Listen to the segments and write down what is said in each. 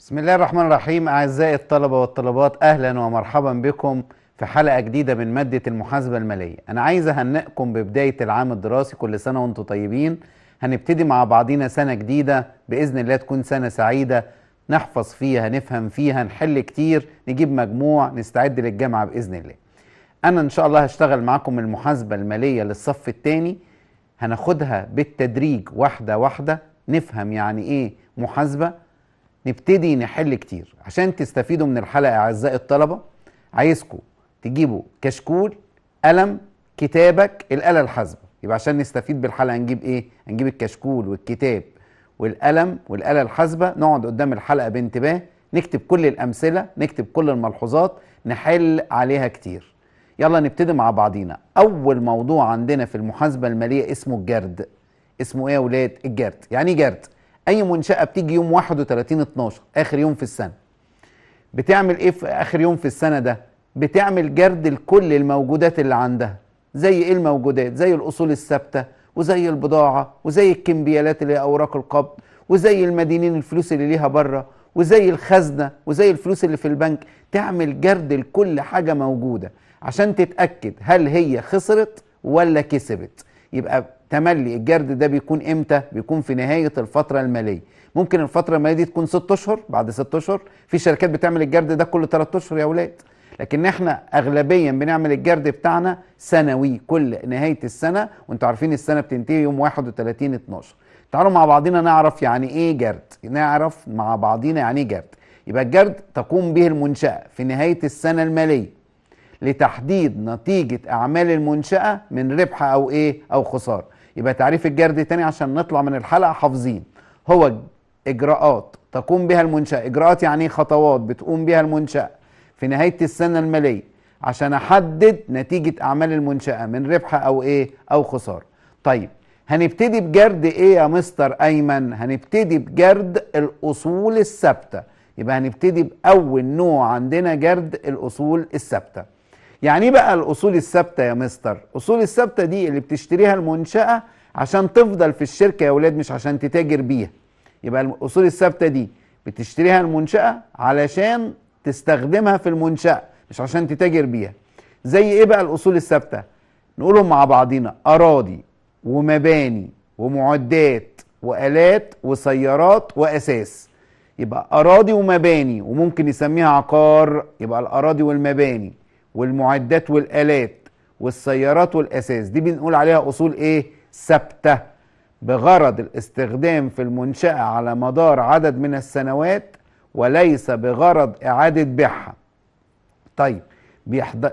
بسم الله الرحمن الرحيم أعزائي الطلبة والطلبات أهلا ومرحبا بكم في حلقة جديدة من مادة المحاسبة المالية أنا عايز أهنئكم ببداية العام الدراسي كل سنة وأنتم طيبين هنبتدي مع بعضينا سنة جديدة بإذن الله تكون سنة سعيدة نحفظ فيها نفهم فيها نحل كتير نجيب مجموع نستعد للجامعة بإذن الله أنا إن شاء الله هشتغل معاكم المحاسبة المالية للصف الثاني هناخدها بالتدريج واحدة واحدة نفهم يعني إيه محاسبة نبتدي نحل كتير عشان تستفيدوا من الحلقة أعزائي الطلبة عايزكم تجيبوا كشكول قلم كتابك الآلة الحاسبة يبقى عشان نستفيد بالحلقة هنجيب إيه؟ هنجيب الكشكول والكتاب والقلم والآلة الحاسبة نقعد قدام الحلقة بانتباه نكتب كل الأمثلة نكتب كل الملحوظات نحل عليها كتير يلا نبتدي مع بعضينا أول موضوع عندنا في المحاسبة المالية اسمه الجرد اسمه إيه يا ولاد؟ الجرد يعني إيه جرد؟ اي منشاه بتيجي يوم 31 12 اخر يوم في السنه بتعمل ايه في اخر يوم في السنه ده بتعمل جرد لكل الموجودات اللي عندها زي ايه الموجودات زي الاصول الثابته وزي البضاعه وزي الكمبيالات اللي هي اوراق القبض وزي المدينين الفلوس اللي ليها بره وزي الخزنه وزي الفلوس اللي في البنك تعمل جرد لكل حاجه موجوده عشان تتاكد هل هي خسرت ولا كسبت يبقى تملي الجرد ده بيكون امتى بيكون في نهايه الفتره الماليه ممكن الفتره الماليه دي تكون ست اشهر بعد ست اشهر في شركات بتعمل الجرد ده كل ثلاث اشهر يا اولاد لكن احنا اغلبيا بنعمل الجرد بتاعنا سنوي كل نهايه السنه وانتوا عارفين السنه بتنتهي يوم 31 12 تعالوا مع بعضينا نعرف يعني ايه جرد نعرف مع بعضينا يعني ايه جرد يبقى الجرد تقوم به المنشاه في نهايه السنه الماليه لتحديد نتيجه اعمال المنشاه من ربح او ايه او خساره يبقى تعريف الجرد تاني عشان نطلع من الحلقه حافظين هو اجراءات تقوم بها المنشاه اجراءات يعني خطوات بتقوم بها المنشاه في نهايه السنه الماليه عشان احدد نتيجه اعمال المنشاه من ربح او ايه او خساره طيب هنبتدي بجرد ايه يا مستر ايمن هنبتدي بجرد الاصول الثابته يبقى هنبتدي باول نوع عندنا جرد الاصول الثابته يعني ايه بقى الاصول الثابته يا مستر الاصول الثابته دي اللي بتشتريها المنشاه عشان تفضل في الشركه يا اولاد مش عشان تتاجر بيها يبقى الاصول الثابته دي بتشتريها المنشاه علشان تستخدمها في المنشاه مش عشان تتاجر بيها زي ايه بقى الاصول الثابته نقولهم مع بعضينا اراضي ومباني ومعدات والات وسيارات واساس يبقى اراضي ومباني وممكن يسميها عقار يبقى الاراضي والمباني والمعدات والآلات والسيارات والأساس دي بنقول عليها أصول إيه؟ ثابتة بغرض الاستخدام في المنشأة على مدار عدد من السنوات وليس بغرض إعادة بيعها طيب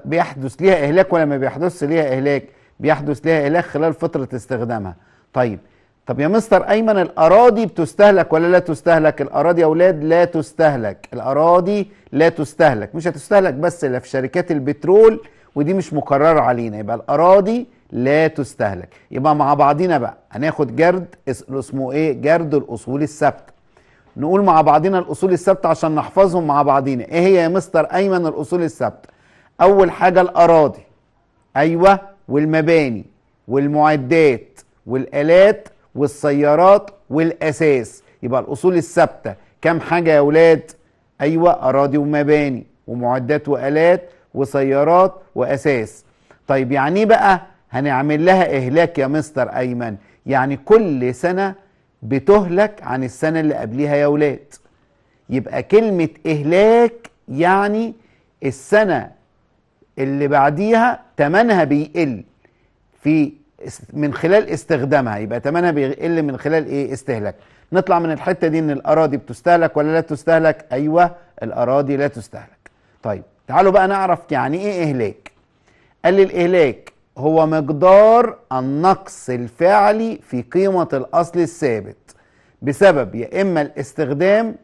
بيحدث ليها إهلاك ولا ما بيحدثش ليها إهلاك؟ بيحدث ليها إهلاك خلال فترة استخدامها طيب طب يا مستر ايمن الاراضي بتستهلك ولا لا تستهلك الاراضي يا اولاد لا تستهلك الاراضي لا تستهلك مش هتستهلك بس الا في شركات البترول ودي مش مقرره علينا يبقى الاراضي لا تستهلك يبقى مع بعضينا بقى هناخد جرد اسمه ايه جرد الاصول الثابته نقول مع بعضينا الاصول الثابته عشان نحفظهم مع بعضينا ايه هي يا مستر ايمن الاصول الثابته اول حاجه الاراضي ايوه والمباني والمعدات والالات والسيارات والاساس يبقى الاصول الثابته كام حاجه يا اولاد ايوه اراضي ومباني ومعدات والات وسيارات واساس طيب يعني ايه بقى هنعمل لها اهلاك يا مستر ايمن يعني كل سنه بتهلك عن السنه اللي قبليها يا اولاد يبقى كلمه اهلاك يعني السنه اللي بعديها تمنها بيقل في من خلال استخدامها يبقى ثمنها بيقل من خلال ايه استهلاك نطلع من الحته دي ان الاراضي بتستهلك ولا لا تستهلك ايوه الاراضي لا تستهلك طيب تعالوا بقى نعرف يعني ايه اهلاك قال لي الاهلاك هو مقدار النقص الفعلي في قيمه الاصل الثابت بسبب يا اما الاستخدام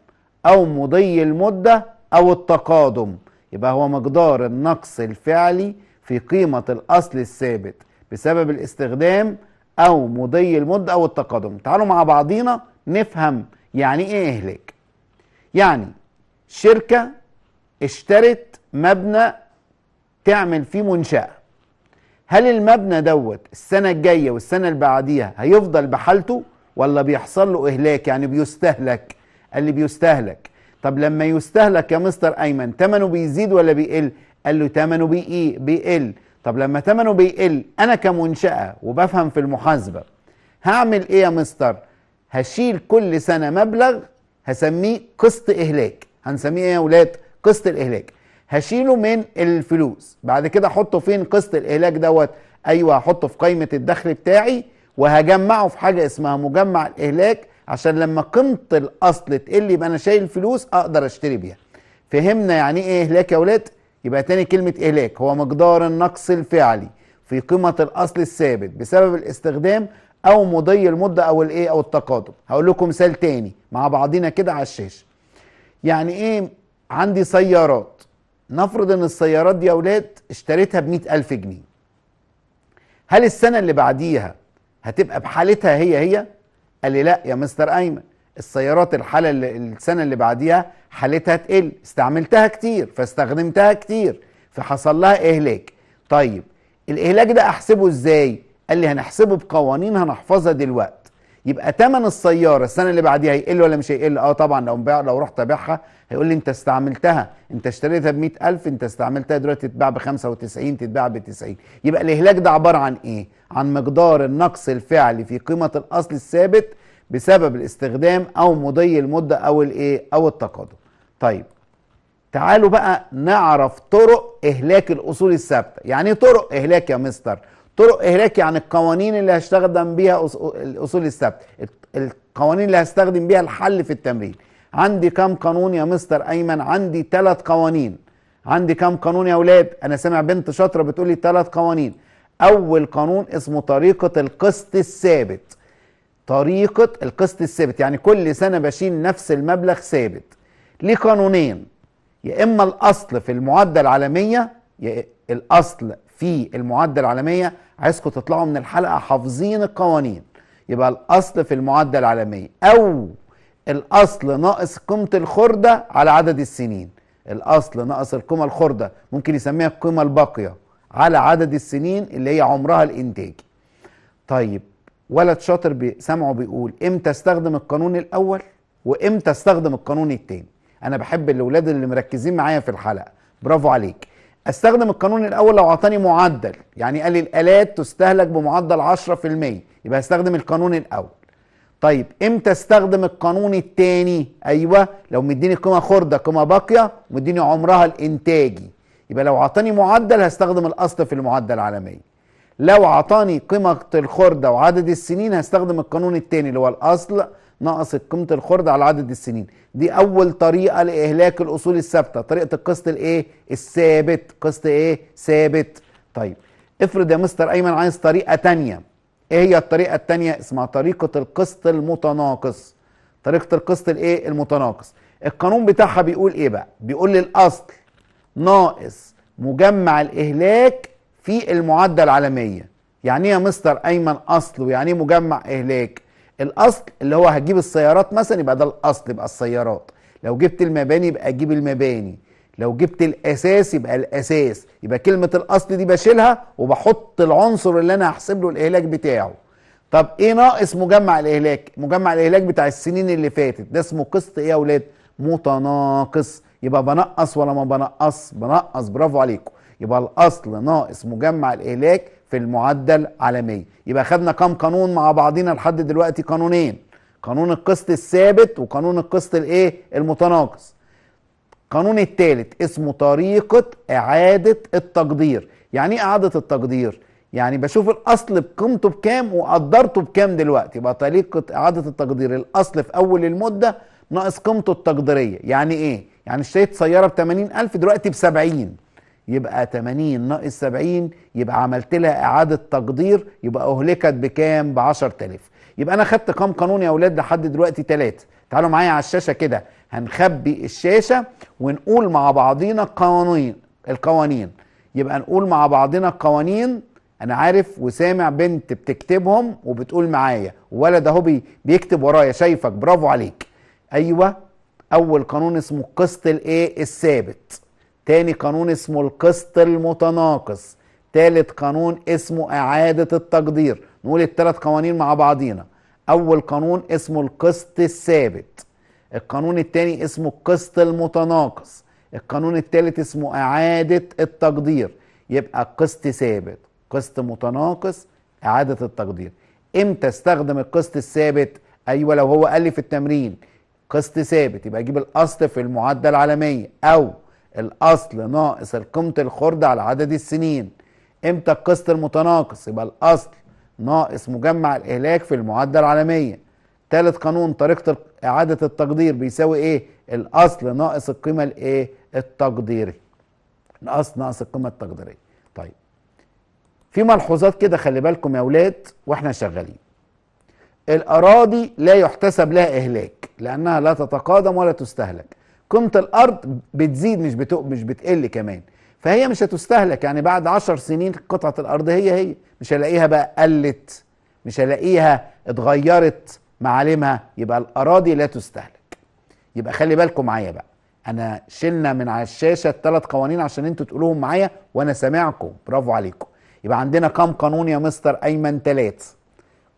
او مضي المده او التقادم يبقى هو مقدار النقص الفعلي في قيمه الاصل الثابت بسبب الاستخدام او مضي المدة او التقدم تعالوا مع بعضينا نفهم يعني ايه اهلاك يعني شركة اشترت مبنى تعمل فيه منشأة هل المبنى دوت السنة الجاية والسنة اللي بعديها هيفضل بحالته ولا بيحصل له إهلاك يعني بيستهلك قال لي بيستهلك طب لما يستهلك يا مستر أيمن تمنه بيزيد ولا بيقل قال له تمنه بيقل طب لما ثمنه بيقل انا كمنشاه وبفهم في المحاسبه هعمل ايه يا مستر هشيل كل سنه مبلغ هسميه قسط اهلاك هنسميه ايه يا ولاد قسط الاهلاك هشيله من الفلوس بعد كده احطه فين قسط الاهلاك دوت ايوه هحطه في قائمه الدخل بتاعي وهجمعه في حاجه اسمها مجمع الاهلاك عشان لما قيمه الاصل تقل يبقى انا شايل فلوس اقدر اشتري بيها فهمنا يعني ايه اهلاك يا ولاد يبقى تاني كلمة إهلاك هو مقدار النقص الفعلي في قيمة الأصل الثابت بسبب الاستخدام أو مضي المدة أو الإيه أو التقادم هقول لكم مثال تاني مع بعضينا كده على الشاشة يعني إيه عندي سيارات نفرض إن السيارات دي يا أولاد اشتريتها ب ألف جنيه هل السنة اللي بعديها هتبقى بحالتها هي هي؟ قال لي لا يا مستر أيمن السيارات الحالة اللي السنة اللي بعديها حالتها تقل استعملتها كتير فاستخدمتها كتير فحصل لها إهلاك طيب الإهلاك ده أحسبه إزاي؟ قال لي هنحسبه بقوانين هنحفظها دلوقتي يبقى تمن السياره السنه اللي بعديها هيقل ولا مش هيقل اه طبعا لو بيع لو رحت ابيعها هيقول لي انت استعملتها انت اشتريتها ب 100000 انت استعملتها دلوقتي تتباع ب 95 تتباع ب 90 يبقى الاهلاك ده عباره عن ايه عن مقدار النقص الفعلي في قيمه الاصل الثابت بسبب الاستخدام او مضي المده او الايه او التقادم طيب تعالوا بقى نعرف طرق إهلاك الأصول الثابتة يعني ايه طرق إهلاك يا مستر طرق إهلاك يعني القوانين اللي هستخدم بيها الأصول الثابتة القوانين اللي هستخدم بيها الحل في التمرين عندي كام قانون يا مستر أيمن عندي ثلاث قوانين عندي كام قانون يا أولاد أنا سامع بنت شاطرة بتقول لي ثلاث قوانين أول قانون اسمه طريقة القسط الثابت طريقة القسط الثابت يعني كل سنة بشيل نفس المبلغ ثابت ليه قانونين يا اما الاصل في المعدل العالميه يا الاصل في المعدل العالميه عايزكم تطلعوا من الحلقه حافظين القوانين يبقى الاصل في المعدل العالميه او الاصل ناقص قيمه الخرده على عدد السنين الاصل ناقص القيمه الخرده ممكن يسميها القيمه الباقيه على عدد السنين اللي هي عمرها الانتاجي طيب ولد شاطر سامعه بيقول امتى استخدم القانون الاول وامتى استخدم القانون الثاني انا بحب الاولاد اللي مركزين معايا في الحلقه برافو عليك استخدم القانون الاول لو اعطاني معدل يعني قال لي الالات تستهلك بمعدل 10% يبقى استخدم القانون الاول طيب امتى استخدم القانون الثاني ايوه لو مديني قيمه خرده قيمه باقيه ومديني عمرها الانتاجي يبقى لو اعطاني معدل هستخدم الاصل في المعدل العالمي لو اعطاني قيمه الخرده وعدد السنين هستخدم القانون الثاني اللي هو الاصل ناقص قيمه الخرد على عدد السنين دي اول طريقه لاهلاك الاصول الثابته طريقه القسط الايه الثابت قسط ايه ثابت طيب افرض يا مستر ايمن عايز طريقه تانية ايه هي الطريقه التانية اسمها طريقه القسط المتناقص طريقه القسط الايه المتناقص القانون بتاعها بيقول ايه بقى بيقول الاصل ناقص مجمع الاهلاك في المعدل العالمية يعني ايه يا مستر ايمن اصل ويعني ايه مجمع اهلاك الاصل اللي هو هتجيب السيارات مثلا يبقى ده الاصل يبقى السيارات لو جبت المباني يبقى اجيب المباني لو جبت الاساس يبقى الاساس يبقى كلمه الاصل دي بشيلها وبحط العنصر اللي انا هحسب له الاهلاك بتاعه طب ايه ناقص مجمع الاهلاك مجمع الاهلاك بتاع السنين اللي فاتت ده اسمه قسط ايه يا اولاد متناقص يبقى بنقص ولا ما بنقص بنقص برافو عليكم يبقى الاصل ناقص مجمع الاهلاك في المعدل عالميا يبقى خدنا كام قانون مع بعضينا لحد دلوقتي قانونين قانون القسط الثابت وقانون القسط الايه المتناقص القانون الثالث اسمه طريقة إعادة التقدير يعني ايه إعادة التقدير؟ يعني بشوف الأصل بقيمته بكام وقدرته بكام دلوقتي يبقى طريقة إعادة التقدير الأصل في أول المدة ناقص قيمته التقديرية يعني إيه؟ يعني اشتريت سيارة ب 80000 دلوقتي ب 70 يبقى 80 ناقص 70 يبقى عملت لها اعاده تقدير يبقى اهلكت بكام؟ ب 10000 يبقى انا خدت كام قانون يا اولاد لحد دلوقتي ثلاثه تعالوا معايا على الشاشه كده هنخبي الشاشه ونقول مع بعضينا القوانين القوانين يبقى نقول مع بعضنا القوانين انا عارف وسامع بنت بتكتبهم وبتقول معايا ولد اهو بيكتب ورايا شايفك برافو عليك ايوه اول قانون اسمه قسط الايه الثابت تاني قانون اسمه القسط المتناقص تالت قانون اسمه إعادة التقدير نقول التلات قوانين مع بعضينا أول قانون اسمه القسط الثابت القانون التاني اسمه القسط المتناقص القانون التالت اسمه إعادة التقدير يبقى قسط ثابت قسط متناقص إعادة التقدير إمتى استخدم القسط الثابت أيوة لو هو قال لي في التمرين قسط ثابت يبقى أجيب الأصل في على العالمية أو الاصل ناقص قيمه الخرده على عدد السنين امتى القسط المتناقص يبقى الاصل ناقص مجمع الاهلاك في المعدل العالميه ثالث قانون طريقه اعاده التقدير بيساوي ايه الاصل ناقص القيمه الايه التقديري الاصل ناقص القيمه التقديريه طيب في ملحوظات كده خلي بالكم يا اولاد واحنا شغالين الاراضي لا يحتسب لها اهلاك لانها لا تتقادم ولا تستهلك قيمه الارض بتزيد مش بتق مش بتقل كمان فهي مش هتستهلك يعني بعد عشر سنين قطعه الارض هي هي مش هلاقيها بقى قلت مش هلاقيها اتغيرت معالمها يبقى الاراضي لا تستهلك يبقى خلي بالكم معايا بقى انا شلنا من على الشاشه الثلاث قوانين عشان انتوا تقولوهم معايا وانا سامعكم برافو عليكم يبقى عندنا كام قانون يا مستر ايمن ثلاث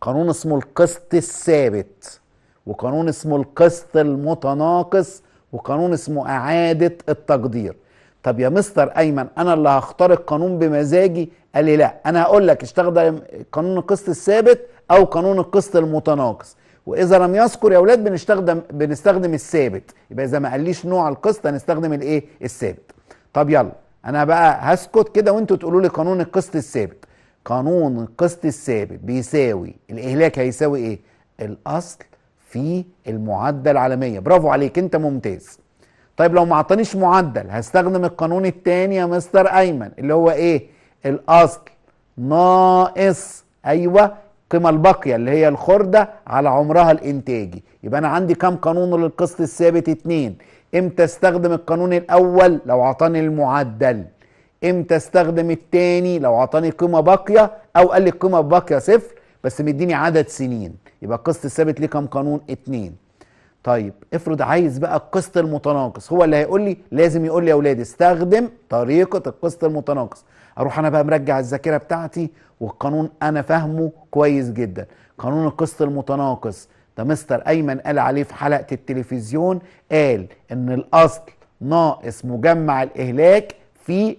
قانون اسمه القسط الثابت وقانون اسمه القسط المتناقص وقانون اسمه اعاده التقدير طب يا مستر ايمن انا اللي هختار القانون بمزاجي قال لي لا انا هقول لك استخدم قانون القسط الثابت او قانون القسط المتناقص واذا لم يذكر يا اولاد بنستخدم بنستخدم الثابت يبقى اذا ما قاليش نوع القسط هنستخدم الايه الثابت طب يلا انا بقى هسكت كده وانتوا تقولوا لي قانون القسط الثابت قانون القسط الثابت بيساوي الاهلاك هيساوي ايه الاصل في المعدل العالميه برافو عليك انت ممتاز طيب لو ما اعطانيش معدل هستخدم القانون الثاني يا مستر ايمن اللي هو ايه الاصل ناقص ايوه القيمه الباقيه اللي هي الخرده على عمرها الانتاجي يبقى انا عندي كام قانون للقسط الثابت اتنين امتى استخدم القانون الاول لو اعطاني المعدل امتى استخدم التاني لو اعطاني قيمه باقيه او قال لي القيمه الباقيه صفر بس مديني عدد سنين يبقى القسط الثابت ليه كام قانون؟ اتنين. طيب افرض عايز بقى القسط المتناقص هو اللي هيقول لي لازم يقول لي يا اولاد استخدم طريقه القسط المتناقص اروح انا بقى مرجع الذاكره بتاعتي والقانون انا فاهمه كويس جدا قانون القسط المتناقص ده مستر ايمن قال عليه في حلقه التلفزيون قال ان الاصل ناقص مجمع الاهلاك في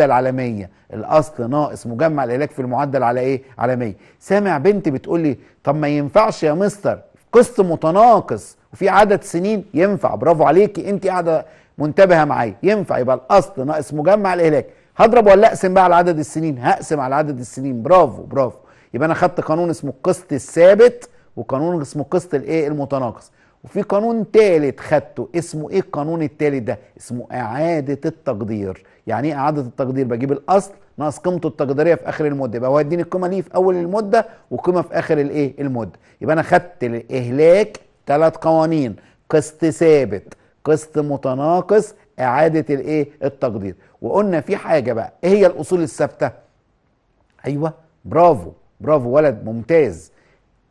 على 100 الأصل ناقص مجمع العلاج في المعدل على إيه؟ 100 سامع بنت بتقول لي طب ما ينفعش يا مستر قسط متناقص وفي عدد سنين ينفع برافو عليكي أنت قاعدة منتبهة معايا ينفع يبقى الأصل ناقص مجمع العلاج هضرب ولا أقسم بقى على عدد السنين هقسم على عدد السنين برافو برافو يبقى أنا خدت قانون اسمه القسط الثابت وقانون اسمه قسط الإيه المتناقص وفي قانون تالت خدته اسمه ايه القانون التالت ده اسمه اعادة التقدير يعني ايه اعادة التقدير بجيب الاصل ناقص قيمته التقديرية في اخر المدة يبقى هو هيديني القيمة ليه في اول المدة وقيمة في اخر الايه المدة يبقى انا خدت الاهلاك ثلاث قوانين قسط ثابت قسط متناقص اعادة الايه التقدير وقلنا في حاجة بقى ايه هي الاصول الثابتة ايوه برافو برافو ولد ممتاز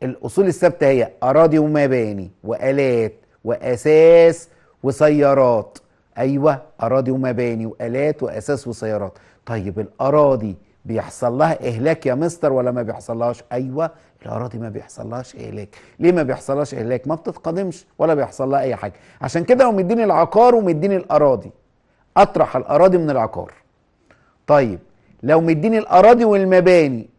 الأصول الثابتة هي أراضي ومباني وآلات وأساس وسيارات أيوة أراضي ومباني وآلات وأساس وسيارات طيب الأراضي بيحصل لها إهلاك يا مستر ولا ما بيحصلهاش أيوة الأراضي ما بيحصلهاش إهلاك ليه ما بيحصلهاش إهلاك ما بتتقدمش ولا بيحصل لها أي حاجة عشان كده هو مديني العقار ومديني الأراضي أطرح الأراضي من العقار طيب لو مديني الأراضي والمباني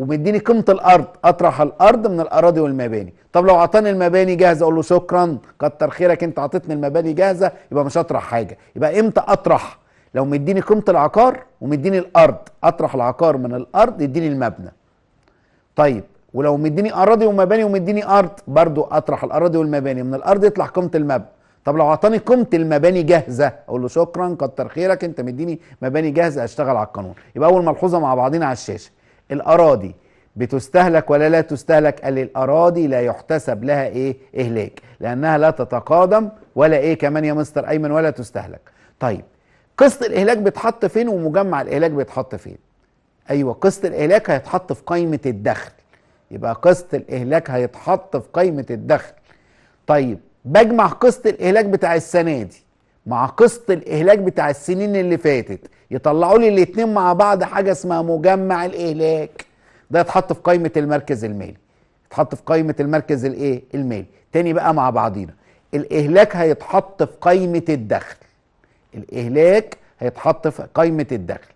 وبيديني قيمه الارض اطرح الارض من الاراضي والمباني طب لو اعطاني المباني جاهزه اقول له شكرا كتر خيرك انت اعطيتني المباني جاهزه يبقى مش هطرح حاجه يبقى امتى اطرح لو مديني قيمه العقار ومديني الارض اطرح العقار من الارض يديني المبنى طيب ولو مديني اراضي ومباني ومديني ارض برضو اطرح الاراضي والمباني من الارض يطلع قيمه المبنى طب لو اعطاني قيمه المباني جاهزه اقول له شكرا كتر خيرك انت مديني مباني جاهزه اشتغل على القانون يبقى اول ملحوظه مع بعضينا على الشاشه الأراضي بتستهلك ولا لا تستهلك قال الأراضي لا يحتسب لها إيه إهلاك لأنها لا تتقادم ولا إيه كمان يا مستر أيمن ولا تستهلك طيب قسط الإهلاك بيتحط فين ومجمع الإهلاك بيتحط فين أيوة قسط الإهلاك هيتحط في قائمة الدخل يبقى قسط الإهلاك هيتحط في قائمة الدخل طيب بجمع قسط الإهلاك بتاع السنة دي مع قسط الاهلاك بتاع السنين اللي فاتت يطلعوا لي الاثنين مع بعض حاجه اسمها مجمع الاهلاك ده يتحط في قائمه المركز المالي يتحط في قائمه المركز الايه المالي تاني بقى مع بعضينا الاهلاك هيتحط في قائمه الدخل الاهلاك هيتحط في قائمه الدخل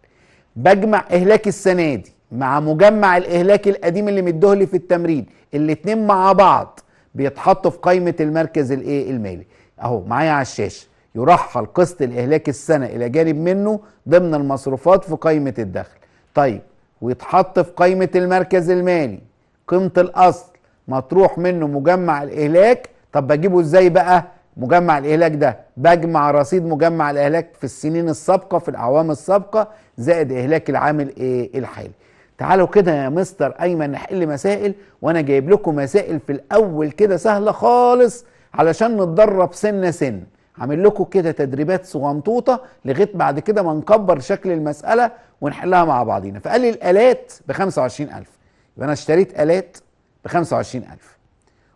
بجمع اهلاك السنه دي مع مجمع الاهلاك القديم اللي مدوه لي في التمرين الاثنين مع بعض بيتحطوا في قائمه المركز الايه المالي اهو معايا على الشاشه يرحل قسط الإهلاك السنة إلى جانب منه ضمن المصروفات في قائمة الدخل طيب ويتحط في قائمة المركز المالي قيمة الأصل مطروح منه مجمع الإهلاك طب بجيبه إزاي بقى مجمع الإهلاك ده بجمع رصيد مجمع الإهلاك في السنين السابقة في الأعوام السابقة زائد إهلاك العام إيه، الحالي تعالوا كده يا مستر أيمن نحل مسائل وأنا جايب لكم مسائل في الأول كده سهلة خالص علشان نتدرب سنة سنة عامل لكم كده تدريبات صغنطوطه لغايه بعد كده ما نكبر شكل المساله ونحلها مع بعضينا فقال لي الالات ب 25000 يبقى انا اشتريت الات ب 25000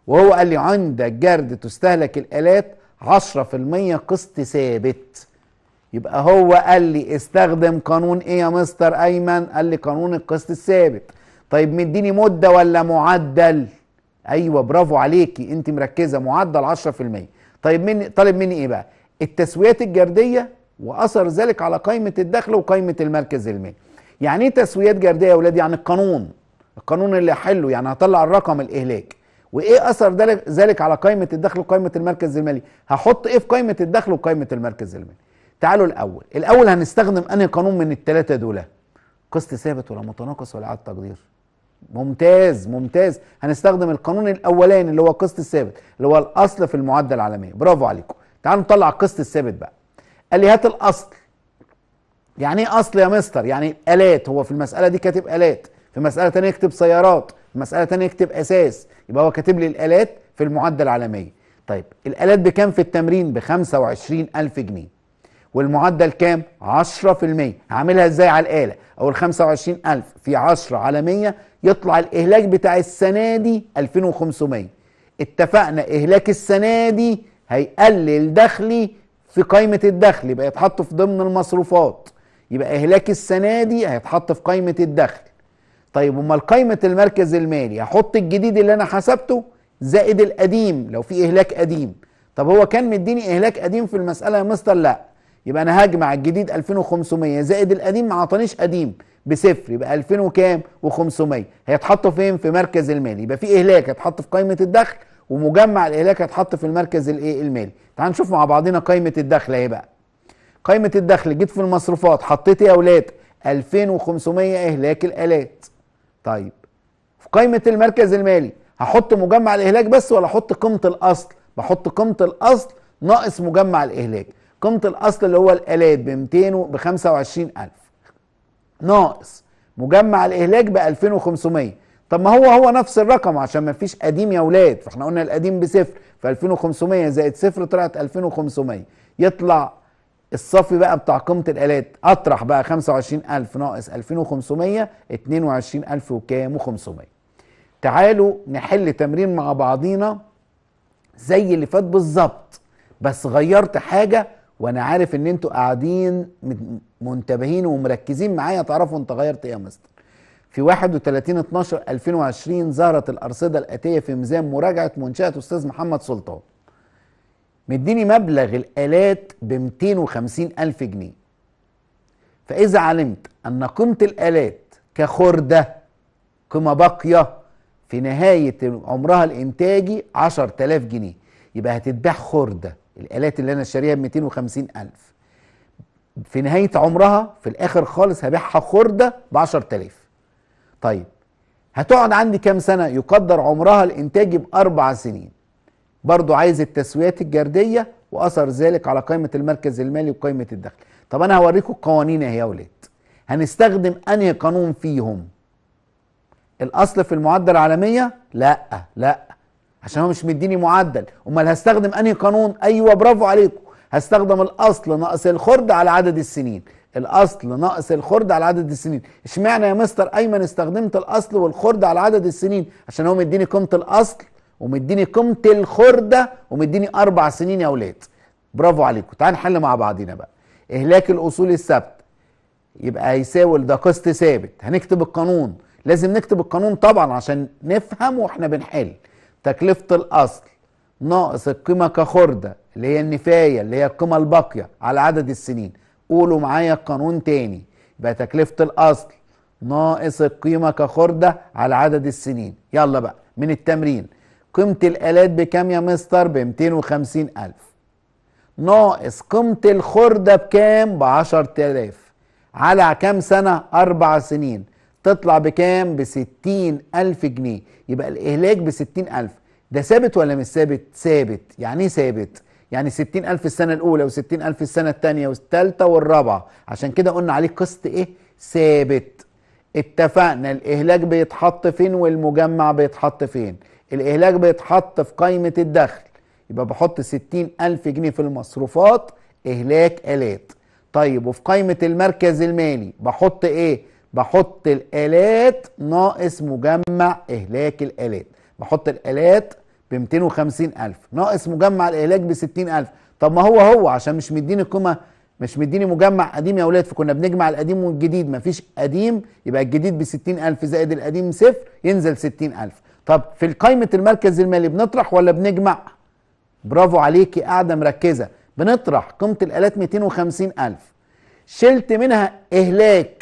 وهو قال لي عندك جرد تستهلك الالات 10% قسط ثابت يبقى هو قال لي استخدم قانون ايه يا مستر ايمن قال لي قانون القسط الثابت طيب مديني مده ولا معدل ايوه برافو عليكي انت مركزه معدل 10% طيب مني طالب مني ايه بقى التسويات الجرديه واثر ذلك على قائمه الدخل وقائمه المركز المالي يعني ايه تسويات جرديه يا اولاد يعني القانون القانون اللي حله يعني هطلع الرقم الاهلاك وايه اثر ذلك على قائمه الدخل وقائمه المركز المالي هحط ايه في قائمه الدخل وقائمه المركز المالي تعالوا الاول الاول هنستخدم انهي قانون من الثلاثه دول قسط ثابت ولا متناقص ولا عاد تقدير ممتاز ممتاز هنستخدم القانون الاولاني اللي هو القسط الثابت اللي هو الاصل في المعادله العالميه برافو عليكم تعالوا نطلع القسط الثابت بقى هات الاصل يعني ايه اصل يا مستر يعني الات هو في المساله دي كاتب الات في مساله ثانيه يكتب سيارات في مساله ثانيه يكتب اساس يبقى هو كاتب لي الالات في المعدل العالمية طيب الآلات بكام في التمرين ب 25000 جنيه والمعدل كام 10% هعملها ازاي على الآلة أو ال في 10 على 100 يطلع الاهلاك بتاع السنه دي 2500 اتفقنا اهلاك السنه دي هيقلل دخلي في قائمه الدخل يبقى يتحط في ضمن المصروفات يبقى اهلاك السنه دي هيتحط في قائمه الدخل طيب امال قائمه المركز المالي هحط الجديد اللي انا حسبته زائد القديم لو في اهلاك قديم طب هو كان مديني اهلاك قديم في المساله يا مستر لا يبقى انا هجمع الجديد 2500 زائد القديم ما عطانيش قديم بصفر يبقى 2000 وكام و500 هيتحط فين في مركز المال يبقى في اهلاك هيتحط في قائمه الدخل ومجمع الاهلاك هيتحط في المركز الايه المالي تعال نشوف مع بعضنا قائمه الدخل اهي بقى قائمه الدخل جيت في المصروفات حطيت يا اولاد 2500 اهلاك الالات طيب في قائمه المركز المالي هحط مجمع الاهلاك بس ولا احط قيمه الاصل بحط قيمه الاصل ناقص مجمع الاهلاك قيمه الاصل اللي هو الالات ب 200 ب 25000 ناقص مجمع الاهلاك ب 2500 طب ما هو هو نفس الرقم عشان ما فيش قديم يا ولاد فاحنا قلنا القديم بصفر ف 2500 زائد صفر طلعت 2500 يطلع الصافي بقى بتاع قيمه الالات اطرح بقى 25000 ناقص 2500 22000 وكام و500 تعالوا نحل تمرين مع بعضينا زي اللي فات بالظبط بس غيرت حاجه وانا عارف ان انتوا قاعدين منتبهين ومركزين معايا تعرفوا انت غيرت ايه يا مستر في 31 12 2020 ظهرت الارصده الاتيه في ميزان مراجعه منشاه استاذ محمد سلطان مديني مبلغ الالات ب 250 الف جنيه فاذا علمت ان قيمه الالات كخرده قيمه باقيه في نهايه عمرها الانتاجي 10000 جنيه يبقى هتتباع خرده الالات اللي انا شاريها ب 250000 في نهايه عمرها في الاخر خالص هبيعها خرده ب 10000 طيب هتقعد عندي كام سنه يقدر عمرها الانتاجي باربع سنين برضو عايز التسويات الجرديه واثر ذلك على قائمه المركز المالي وقائمه الدخل طب انا هوريكم القوانين اهي يا ولاد هنستخدم انهي قانون فيهم الاصل في المعدل العالميه لا لا عشان هو مش مديني معدل امال هستخدم انهي قانون ايوه برافو عليكم هستخدم الاصل ناقص الخرد على عدد السنين الاصل ناقص الخرد على عدد السنين اشمعنى يا مستر ايمن استخدمت الاصل والخرد على عدد السنين عشان هو مديني قيمه الاصل ومديني قيمه الخرده ومديني اربع سنين يا اولاد برافو عليكم تعال نحل مع بعضينا بقى اهلاك الاصول الثابت يبقى هيساوي ده قسط ثابت هنكتب القانون لازم نكتب القانون طبعا عشان نفهم واحنا بنحل تكلفة الأصل ناقص القيمة كخردة اللي هي النفاية اللي هي القيمة الباقية على عدد السنين قولوا معايا القانون تاني يبقى تكلفة الأصل ناقص القيمة كخردة على عدد السنين يلا بقى من التمرين قيمة الآلات بكام يا مستر ب 250 ألف ناقص قيمة الخردة بكام ب 10000 على كام سنة أربع سنين تطلع بكام ب 60000 جنيه يبقى الاهلاك ب 60000 ده ثابت ولا مش ثابت ثابت يعني ايه ثابت يعني 60000 السنه الاولى و60000 السنه الثانيه والثالثه والرابعه عشان كده قلنا عليه قسط ايه ثابت اتفقنا الاهلاك بيتحط فين والمجمع بيتحط فين الاهلاك بيتحط في قائمه الدخل يبقى بحط 60000 جنيه في المصروفات اهلاك الات طيب وفي قائمه المركز المالي بحط ايه بحط الالات ناقص مجمع اهلاك الالات بحط الالات ب 250000 ناقص مجمع الاهلاك ب 60000 طب ما هو هو عشان مش مديني قيمه مش مديني مجمع قديم يا اولاد فكنا بنجمع القديم والجديد مفيش قديم يبقى الجديد ب 60000 زائد القديم صفر ينزل 60000 طب في قائمه المركز المالي بنطرح ولا بنجمع برافو عليكي قاعده مركزه بنطرح قيمه الالات 250000 شلت منها اهلاك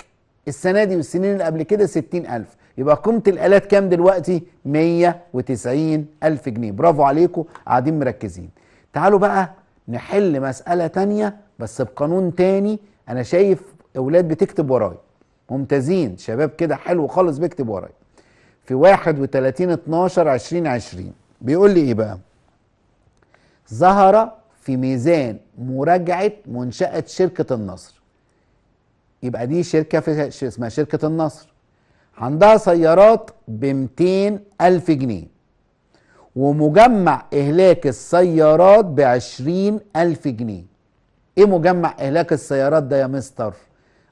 السنه دي والسنين اللي قبل كده 60000 يبقى قيمه الالات كام دلوقتي 190000 جنيه برافو عليكم قاعدين مركزين تعالوا بقى نحل مساله تانية بس بقانون تاني انا شايف اولاد بتكتب ورايا ممتازين شباب كده حلو خالص بيكتب ورايا في 31 12 2020 بيقول لي ايه بقى ظهر في ميزان مراجعه منشاه شركه النصر يبقى دي شركه في اسمها شركه النصر عندها سيارات ب الف جنيه ومجمع اهلاك السيارات ب الف جنيه ايه مجمع اهلاك السيارات ده يا مستر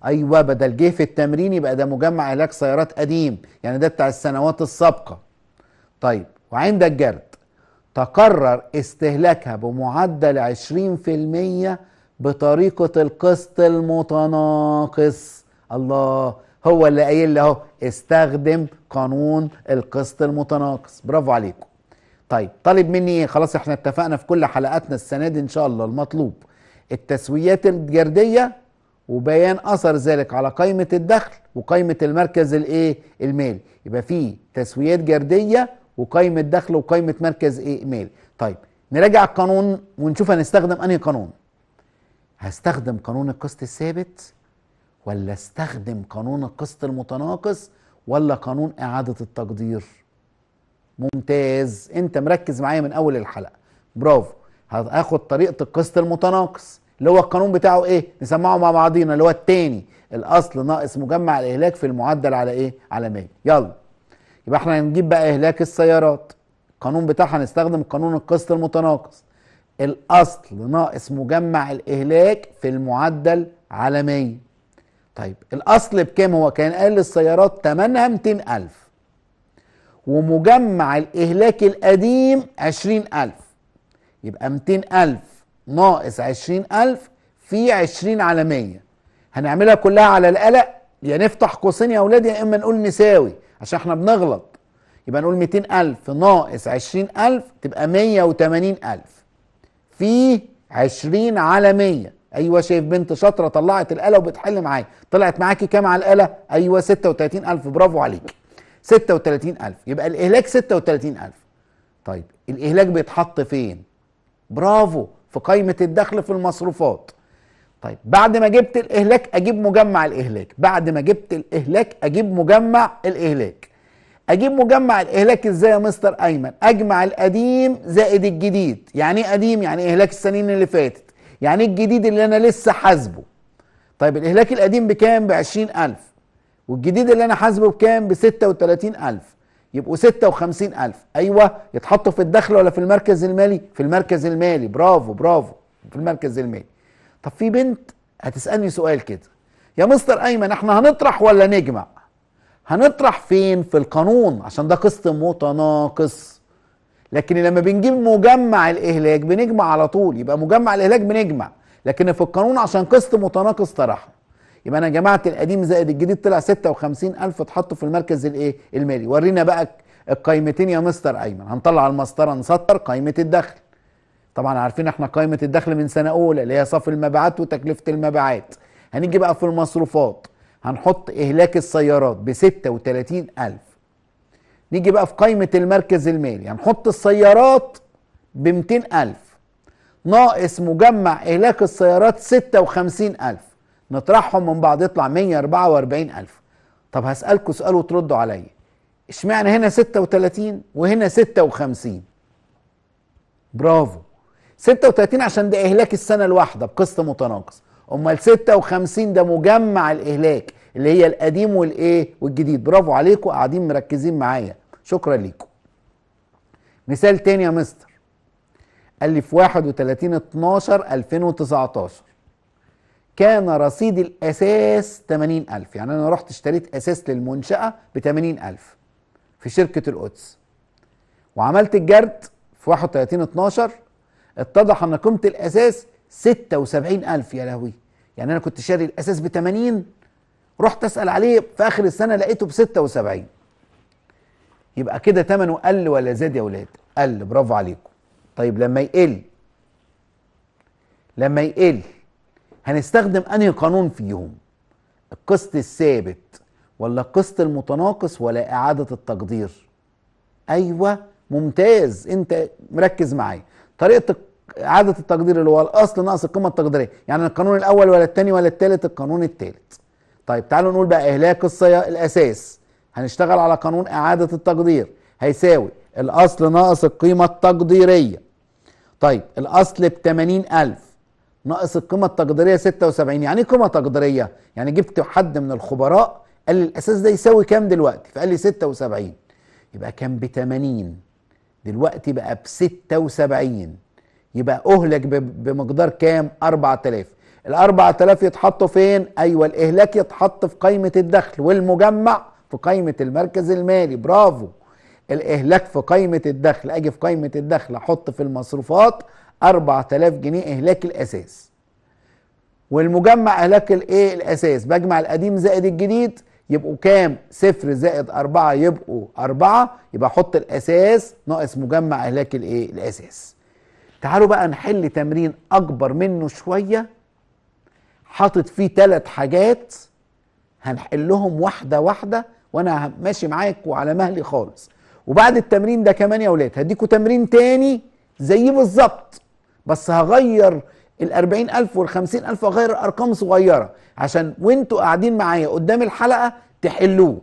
ايوه بدل جه في التمرين يبقى ده مجمع اهلاك سيارات قديم يعني ده بتاع السنوات السابقه طيب وعند الجرد تقرر استهلاكها بمعدل 20% بطريقه القسط المتناقص الله هو اللي قايل له استخدم قانون القسط المتناقص برافو عليكم طيب طالب مني ايه خلاص احنا اتفقنا في كل حلقاتنا السنه دي ان شاء الله المطلوب التسويات الجرديه وبيان اثر ذلك على قائمه الدخل وقائمه المركز الايه المالي يبقى في تسويات جرديه وقائمه دخل وقائمه مركز ايه مالي طيب نراجع القانون ونشوف هنستخدم انهي قانون هستخدم قانون القسط الثابت ولا استخدم قانون القسط المتناقص ولا قانون إعادة التقدير ممتاز انت مركز معايا من اول الحلقة برافو هاخد طريقة القسط المتناقص اللي هو القانون بتاعه ايه نسمعه مع بعضينا اللي هو التاني الاصل ناقص مجمع الاهلاك في المعدل على ايه على 100 يلا يبقى احنا هنجيب بقى اهلاك السيارات القانون بتاعها هنستخدم قانون القسط المتناقص الأصل ناقص مجمع الإهلاك في المعدل على 100 طيب الأصل بكام هو كان قال للسيارات تمنها 200000 ومجمع الإهلاك القديم 20000 يبقى 200000 ناقص 20000 في 20 على 100 هنعملها كلها على القلق يا نفتح قوسين يا أولاد يا إما نقول نساوي عشان احنا بنغلط يبقى نقول 200000 ناقص 20000 تبقى 180000 فيه عشرين على مية ايوه شايف بنت شاطره طلعت الاله وبتحل معايا طلعت معاكي كام على الاله ايوه الف برافو عليك الف يبقى الاهلاك الف طيب الاهلاك بيتحط فين برافو في قائمه الدخل في المصروفات طيب بعد ما جبت الاهلاك اجيب مجمع الاهلاك بعد ما جبت الاهلاك اجيب مجمع الاهلاك اجيب مجمع الاهلاك ازاي يا مستر ايمن اجمع القديم زائد الجديد يعني ايه قديم يعني إيه اهلاك السنين اللي فاتت يعني ايه الجديد اللي انا لسه حاسبه طيب الاهلاك القديم بكام ب الف والجديد اللي انا حاسبه بكام ب 36000 الف يبقوا 56000 الف ايوه يتحطوا في الدخل ولا في المركز المالي في المركز المالي برافو برافو في المركز المالي طب في بنت هتسألني سؤال كده يا مستر ايمن احنا هنطرح ولا نجمع هنطرح فين في القانون عشان ده قسط متناقص لكن لما بنجيب مجمع الاهلاك بنجمع على طول يبقى مجمع الاهلاك بنجمع لكن في القانون عشان قسط متناقص طرحه يبقى انا جمعت القديم زائد الجديد طلع 56000 اتحطوا في المركز الايه المالي ورينا بقى القايمتين يا مستر ايمن هنطلع المسطره نسطر قايمه الدخل طبعا عارفين احنا قايمه الدخل من سنه اولى اللي هي صافي المبيعات وتكلفه المبيعات هنيجي بقى في المصروفات هنحط إهلاك السيارات ب 36000 نيجي بقى في قائمة المركز المالي هنحط السيارات ب 200000 ناقص مجمع إهلاك السيارات 56000 نطرحهم من بعض يطلع 144000 طب هسألكوا سؤال وتردوا عليا اشمعنى هنا 36 وهنا 56 برافو 36 عشان ده إهلاك السنة الواحدة بقسط متناقص امال 56 ده مجمع الاهلاك اللي هي القديم والايه والجديد برافو عليكم قاعدين مركزين معايا شكرا ليكم مثال تاني يا مستر قال لي في 31 12 2019 كان رصيد الاساس 80000 يعني انا رحت اشتريت اساس للمنشاه ب 80000 في شركه القدس وعملت الجرد في 31 12 اتضح ان قيمه الاساس 76000 يا لهوي يعني انا كنت شاري الاساس ب 80 رحت اسال عليه في اخر السنه لقيته ب 76 يبقى كده ثمنه قل ولا زاد يا ولاد قل برافو عليكم طيب لما يقل لما يقل هنستخدم انهي قانون فيهم القسط الثابت ولا القسط المتناقص ولا اعاده التقدير ايوه ممتاز انت مركز معايا طريقه اعاده التقدير اللي هو الاصل ناقص القيمه التقديريه يعني القانون الاول ولا الثاني ولا الثالث القانون الثالث طيب تعالوا نقول بقى اهلاك الصيا الاساس هنشتغل على قانون اعاده التقدير هيساوي الاصل ناقص القيمه التقديريه طيب الاصل بـ 80000 ناقص القيمه التقديريه 76 يعني ايه قيمه تقديريه يعني جبت حد من الخبراء قال لي الاساس ده يساوي كام دلوقتي فقال لي 76 يبقى كان بـ 80 دلوقتي بقى بـ 76 يبقى اهلك بمقدار كام 4000 ال 4000 يتحطوا فين ايوه الاهلاك يتحط في قائمه الدخل والمجمع في قائمه المركز المالي برافو الاهلاك في قائمه الدخل اجي في قائمه الدخل احط في المصروفات 4000 جنيه اهلاك الاساس والمجمع اهلاك الايه الاساس بجمع القديم زائد الجديد يبقوا كام صفر زائد أربعة يبقوا أربعة يبقى أحط الأساس ناقص مجمع إهلاك الإيه الأساس تعالوا بقى نحل تمرين اكبر منه شويه حاطط فيه ثلاث حاجات هنحلهم واحده واحده وانا ماشي معاك وعلى مهلي خالص وبعد التمرين ده كمان يا ولاد هديكوا تمرين تاني زيه بالظبط بس هغير ال 40000 وال 50000 هغير ارقام صغيره عشان وانتوا قاعدين معايا قدام الحلقه تحلوه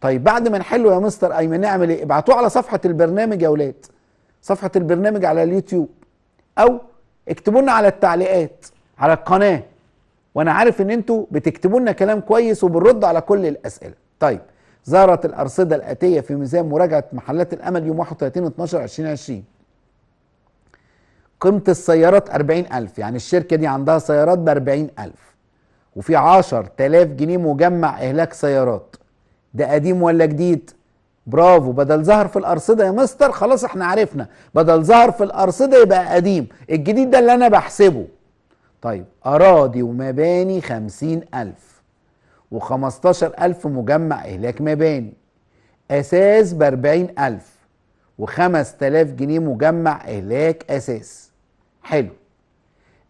طيب بعد ما نحله يا مستر ايمن نعمل ايه ابعتوه على صفحه البرنامج يا ولاد صفحه البرنامج على اليوتيوب او اكتبوا لنا على التعليقات على القناه وانا عارف ان انتوا بتكتبوا لنا كلام كويس وبنرد على كل الاسئله طيب ظهرت الارصده الاتيه في ميزان مراجعه محلات الامل يوم 31 12 2020 قيمه السيارات 40000 يعني الشركه دي عندها سيارات ب 40000 وفي 10000 جنيه مجمع اهلاك سيارات ده قديم ولا جديد برافو بدل ظهر في الارصده يا مستر خلاص احنا عرفنا بدل ظهر في الارصده يبقى قديم الجديد ده اللي انا بحسبه طيب اراضي ومباني خمسين الف وخمستاشر الف مجمع اهلاك مباني اساس باربعين الف وخمس تلاف جنيه مجمع اهلاك اساس حلو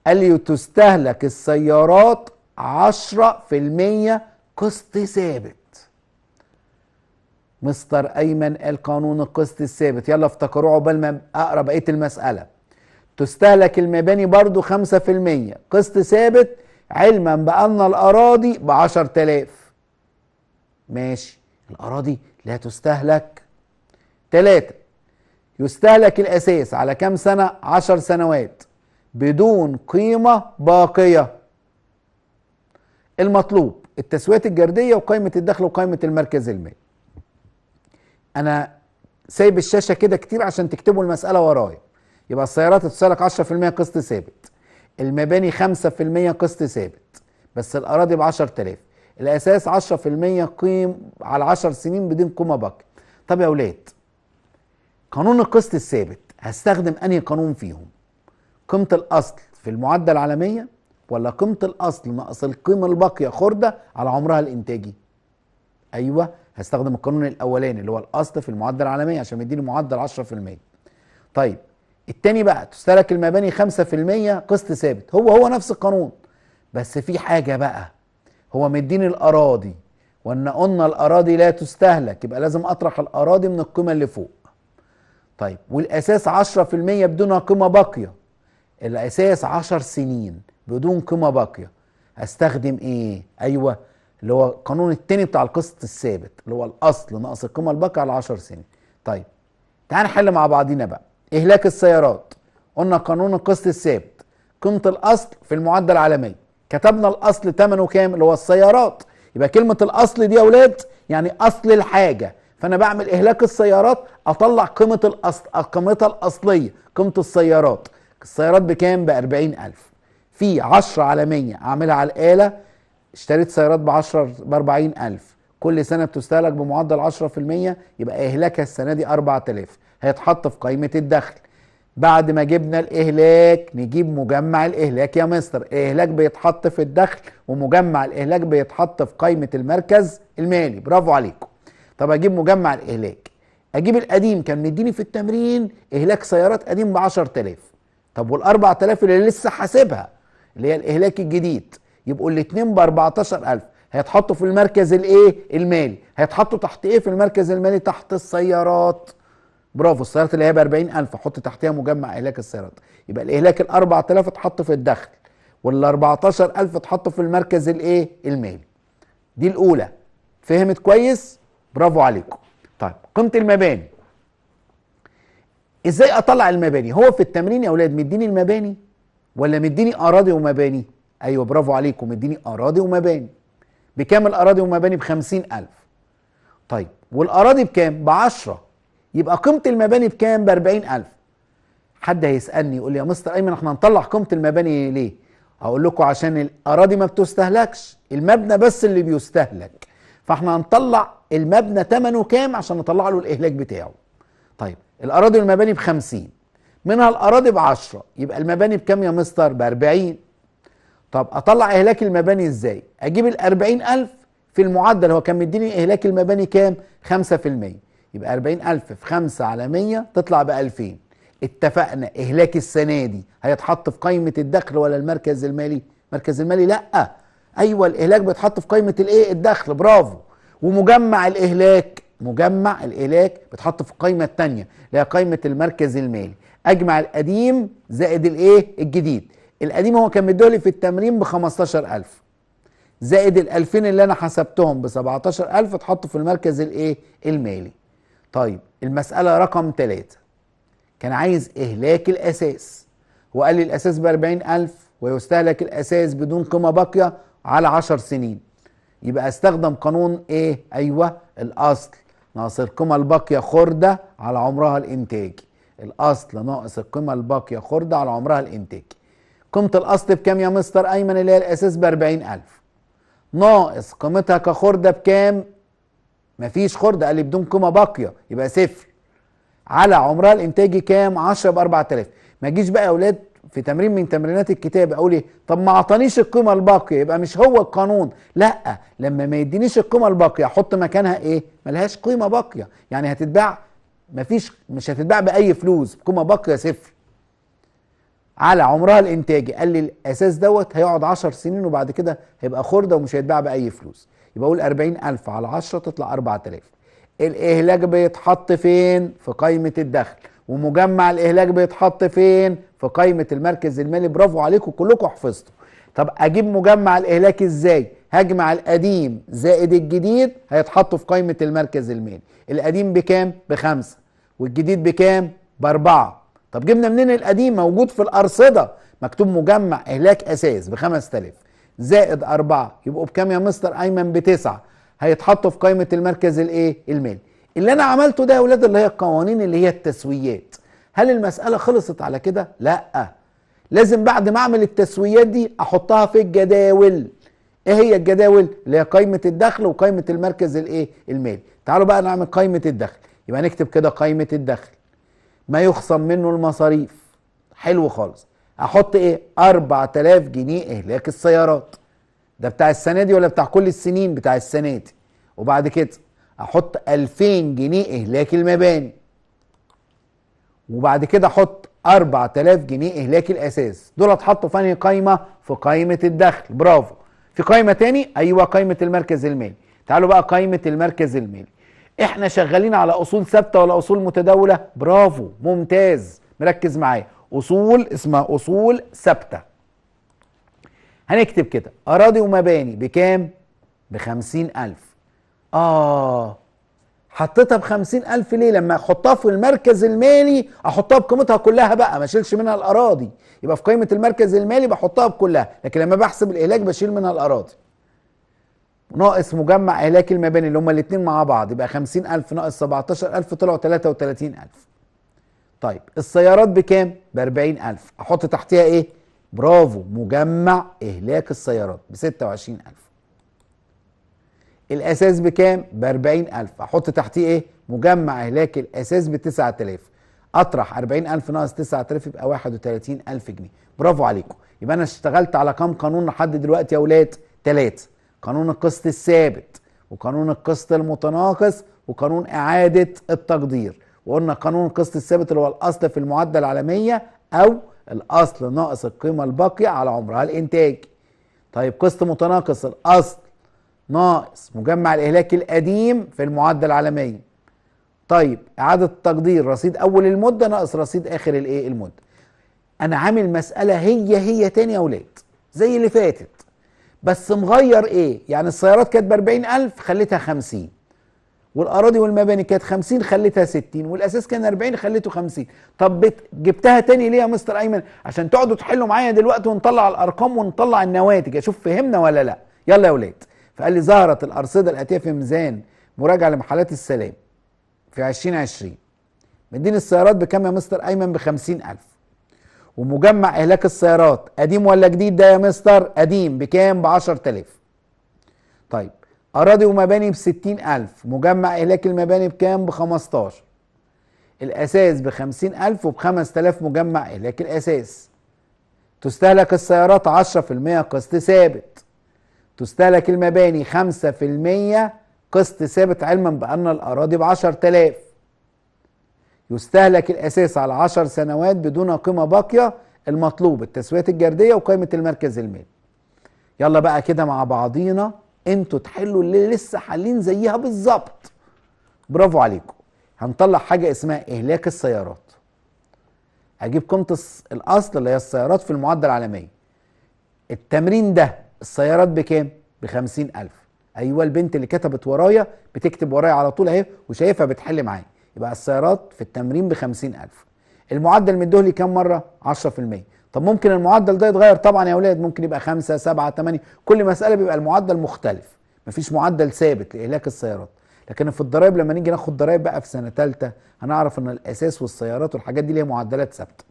قال لي تستهلك السيارات عشرة في المية قسط ثابت مستر ايمن القانون القسط الثابت يلا افتكروه عقبال ما اقرا بقيه المساله تستهلك المباني برضو 5% قسط ثابت علما بان الاراضي ب 10000 ماشي الاراضي لا تستهلك ثلاثة يستهلك الاساس على كام سنه 10 سنوات بدون قيمه باقيه المطلوب التسويات الجرديه وقائمه الدخل وقائمه المركز المالي انا سايب الشاشه كده كتير عشان تكتبوا المساله ورايا يبقى السيارات تتسلق 10% قسط ثابت المباني 5% قسط ثابت بس الاراضي ب 10000 الاساس 10% قيم على 10 سنين بدون قيمه باقيه طب يا اولاد قانون القسط الثابت هستخدم انهي قانون فيهم قيمه الاصل في المعدل العالميه ولا قيمه الاصل ناقص القيمه الباقيه خرده على عمرها الانتاجي ايوه هستخدم القانون الاولاني اللي هو الاصل في المعدل العالمي عشان يديني معدل 10% طيب التاني بقى تستهلك المباني 5% قسط ثابت هو هو نفس القانون بس في حاجه بقى هو مديني الاراضي وان قلنا الاراضي لا تستهلك يبقى لازم اطرح الاراضي من القيمه اللي فوق طيب والاساس 10% بدون قيمه باقيه الاساس 10 سنين بدون قيمه باقيه هستخدم ايه ايوه اللي هو القانون التاني بتاع القسط الثابت اللي هو الاصل ناقص القيمه الباقيه على 10 سنين طيب تعال نحل مع بعضينا بقى اهلاك السيارات قلنا قانون القسط الثابت قيمه الاصل في المعدل العالمي كتبنا الاصل ثمنه كام اللي هو السيارات يبقى كلمه الاصل دي يا اولاد يعني اصل الحاجه فانا بعمل اهلاك السيارات اطلع قيمه الاصل قيمتها الاصليه قيمه السيارات السيارات بكام ب 40000 في 10 على 100 اعملها على الاله اشتريت سيارات ب 10 ب 40000 كل سنه بتستهلك بمعدل 10% يبقى اهلاكها السنه دي 4000 هيتحط في قائمه الدخل بعد ما جبنا الاهلاك نجيب مجمع الاهلاك يا مستر الاهلاك بيتحط في الدخل ومجمع الاهلاك بيتحط في قائمه المركز المالي برافو عليكم طب اجيب مجمع الاهلاك اجيب القديم كان مديني في التمرين اهلاك سيارات قديم ب 10000 طب وال 4000 اللي لسه حاسبها اللي هي الاهلاك الجديد يبقوا الاثنين ب 14000 هيتحطوا في المركز الايه المالي هيتحطوا تحت ايه في المركز المالي تحت السيارات برافو السيارات اللي هي ب 40000 حط تحتها مجمع اهلاك السيارات يبقى الاهلاك ال 4000 اتحط في الدخل وال 14000 اتحطوا في المركز الايه المالي دي الاولى فهمت كويس برافو عليكم طيب قيمه المباني ازاي اطلع المباني هو في التمرين يا اولاد مديني المباني ولا مديني اراضي ومباني ايوه برافو عليكم اديني اراضي ومباني بكام الاراضي والمباني ب 50000 طيب والاراضي بكام ب 10 يبقى قيمه المباني بكام ب 40000 حد هيسالني يقول لي يا مستر ايمن احنا هنطلع قيمه المباني ليه هقول لكم عشان الاراضي ما بتستهلكش المبنى بس اللي بيستهلك فاحنا هنطلع المبنى ثمنه كام عشان نطلع له الاهلاك بتاعه طيب الاراضي والمباني ب 50 منها الاراضي ب 10 يبقى المباني بكام يا مستر ب 40 طب اطلع اهلاك المباني ازاي اجيب الاربعين الف في المعدل هو كان مديني اهلاك المباني كام خمسة في المية يبقى اربعين الف في خمسة على مية تطلع بألفين اتفقنا اهلاك السنة دي هيتحط في قائمة الدخل ولا المركز المالي مركز المالي لا ايوه الاهلاك بيتحط في قائمة الايه الدخل برافو ومجمع الاهلاك مجمع الاهلاك بيتحط في القائمة التانية اللي هي قائمة المركز المالي اجمع القديم زائد الايه الجديد القديم هو كان مديهولي في التمرين ب 15000 زائد ال 2000 اللي انا حسبتهم ب 17000 اتحطوا في المركز الايه؟ المالي. طيب المساله رقم ثلاثة كان عايز اهلاك الاساس وقال لي الاساس ب 40000 ويستهلك الاساس بدون قيمه باقيه على 10 سنين. يبقى استخدم قانون ايه؟ ايوه الاصل ناقص القيمه الباقيه خرده على عمرها الانتاجي. الاصل ناقص القيمه الباقيه خرده على عمرها الانتاجي. قيمة الأصل بكام يا مستر أيمن اللي هي الأساس ب 40000 ناقص قيمتها كخردة بكام مفيش خردة قال لي بدون قيمة باقية يبقى صفر على عمرها الإنتاجي كام 10 ب 4000 ما تجيش بقى يا أولاد في تمرين من تمرينات الكتاب اقول ايه طب ما اعطانيش القيمه الباقيه يبقى مش هو القانون لا لما ما يدينيش القيمه الباقيه احط مكانها ايه ملهاش قيمه باقيه يعني هتتباع مفيش مش هتتباع باي فلوس قيمه باقيه صفر على عمرها الانتاجي قال لي الاساس دوت هيقعد 10 سنين وبعد كده هيبقى خرده ومش هيتباع باي فلوس يبقى اقول 40000 على 10 تطلع 4000 الاهلاك بيتحط فين في قائمه الدخل ومجمع الاهلاك بيتحط فين في قائمه المركز المالي برافو عليكم كلكم حفظتوا طب اجيب مجمع الاهلاك ازاي هجمع القديم زائد الجديد هيتحطوا في قائمه المركز المالي القديم بكام بخمسة والجديد بكام باربعة طب جبنا منين القديم موجود في الارصده مكتوب مجمع اهلاك اساس ب 5000 زائد أربعة يبقوا بكام يا مستر ايمن بتسعة هيتحطوا في قائمه المركز الايه المالي اللي انا عملته ده يا ولاد اللي هي القوانين اللي هي التسويات هل المساله خلصت على كده لا لازم بعد ما اعمل التسويات دي احطها في الجداول ايه هي الجداول اللي هي قائمه الدخل وقائمه المركز الايه المالي تعالوا بقى نعمل قائمه الدخل يبقى نكتب كده قائمه الدخل ما يخصم منه المصاريف حلو خالص احط ايه 4000 جنيه اهلاك السيارات ده بتاع السنه دي ولا بتاع كل السنين بتاع السنه دي وبعد كده احط 2000 جنيه اهلاك المباني وبعد كده احط 4000 جنيه اهلاك الاساس دول اتحطوا في انهي قايمه في قايمه الدخل برافو في قايمه تاني ايوه قايمه المركز المالي تعالوا بقى قايمه المركز المالي احنا شغالين على اصول ثابته ولا اصول متداوله برافو ممتاز مركز معايا اصول اسمها اصول ثابته هنكتب كده اراضي ومباني بكام بخمسين الف اه حطيتها بخمسين الف ليه لما احطها في المركز المالي احطها بقيمتها كلها بقى ما اشيلش منها الاراضي يبقى في قيمه المركز المالي بحطها بكلها لكن لما بحسب الاهلاك بشيل منها الاراضي ناقص مجمع اهلاك المباني اللي هما الاثنين مع بعض يبقى 50000 ناقص 17000 طلعوا 33000 طيب السيارات بكام؟ ب 40000 احط تحتها ايه؟ برافو مجمع اهلاك السيارات ب 26000 الاساس بكام؟ ب 40000 احط تحتيه ايه؟ مجمع اهلاك الاساس ب 9000 اطرح 40000 ناقص 9000 يبقى 31000 جنيه برافو عليكم يبقى انا اشتغلت على كام قانون لحد دلوقتي يا اولاد؟ ثلاثه قانون القسط الثابت وقانون القسط المتناقص وقانون اعاده التقدير وقلنا قانون القسط الثابت اللي هو الاصل في المعادله العالميه او الاصل ناقص القيمه الباقيه على عمرها الانتاجي طيب قسط متناقص الاصل ناقص مجمع الاهلاك القديم في المعادله العالميه طيب اعاده التقدير رصيد اول المده ناقص رصيد اخر الايه المده انا عامل مساله هي هي تاني يا اولاد زي اللي فاتت بس مغير ايه يعني السيارات كانت ب 40000 خليتها 50 والاراضي والمباني كانت 50 خليتها 60 والاساس كان 40 خليته 50 طب جبتها تاني ليه يا مستر ايمن عشان تقعدوا تحلوا معايا دلوقتي ونطلع الارقام ونطلع النواتج اشوف فهمنا ولا لا يلا يا ولاد فقال لي ظهرت الارصده الاتيه في ميزان مراجعه لمحلات السلام في 2020 مديني السيارات بكام يا مستر ايمن ب 50000 ومجمع اهلاك السيارات قديم ولا جديد ده يا مستر قديم بكام ب 10000 طيب اراضي ومباني ب 60000 مجمع اهلاك المباني بكام ب 15 الاساس ب 50000 وب 5000 مجمع اهلاك الاساس تستهلك السيارات 10% قسط ثابت تستهلك المباني 5% قسط ثابت علما بان الاراضي ب 10000 يستهلك الأساس على 10 سنوات بدون قيمة باقية المطلوب التسويات الجردية وقيمة المركز المالي يلا بقى كده مع بعضينا انتوا تحلوا اللي لسه حالين زيها بالظبط برافو عليكم هنطلع حاجة اسمها إهلاك السيارات أجيب قيمة الأصل اللي هي السيارات في المعدل العالمي التمرين ده السيارات بكام؟ ب ألف أيوة البنت اللي كتبت ورايا بتكتب ورايا على طول أهي وشايفها بتحل معايا يبقى السيارات في التمرين ب 50000 المعدل مديه لي كام مره 10% طب ممكن المعدل ده يتغير طبعا يا اولاد ممكن يبقى 5 7 8 كل مساله بيبقى المعدل مختلف مفيش معدل ثابت لاهلاك السيارات لكن في الضرايب لما نيجي ناخد ضرايب بقى في سنه ثالثه هنعرف ان الاساس والسيارات والحاجات دي ليها معدلات ثابته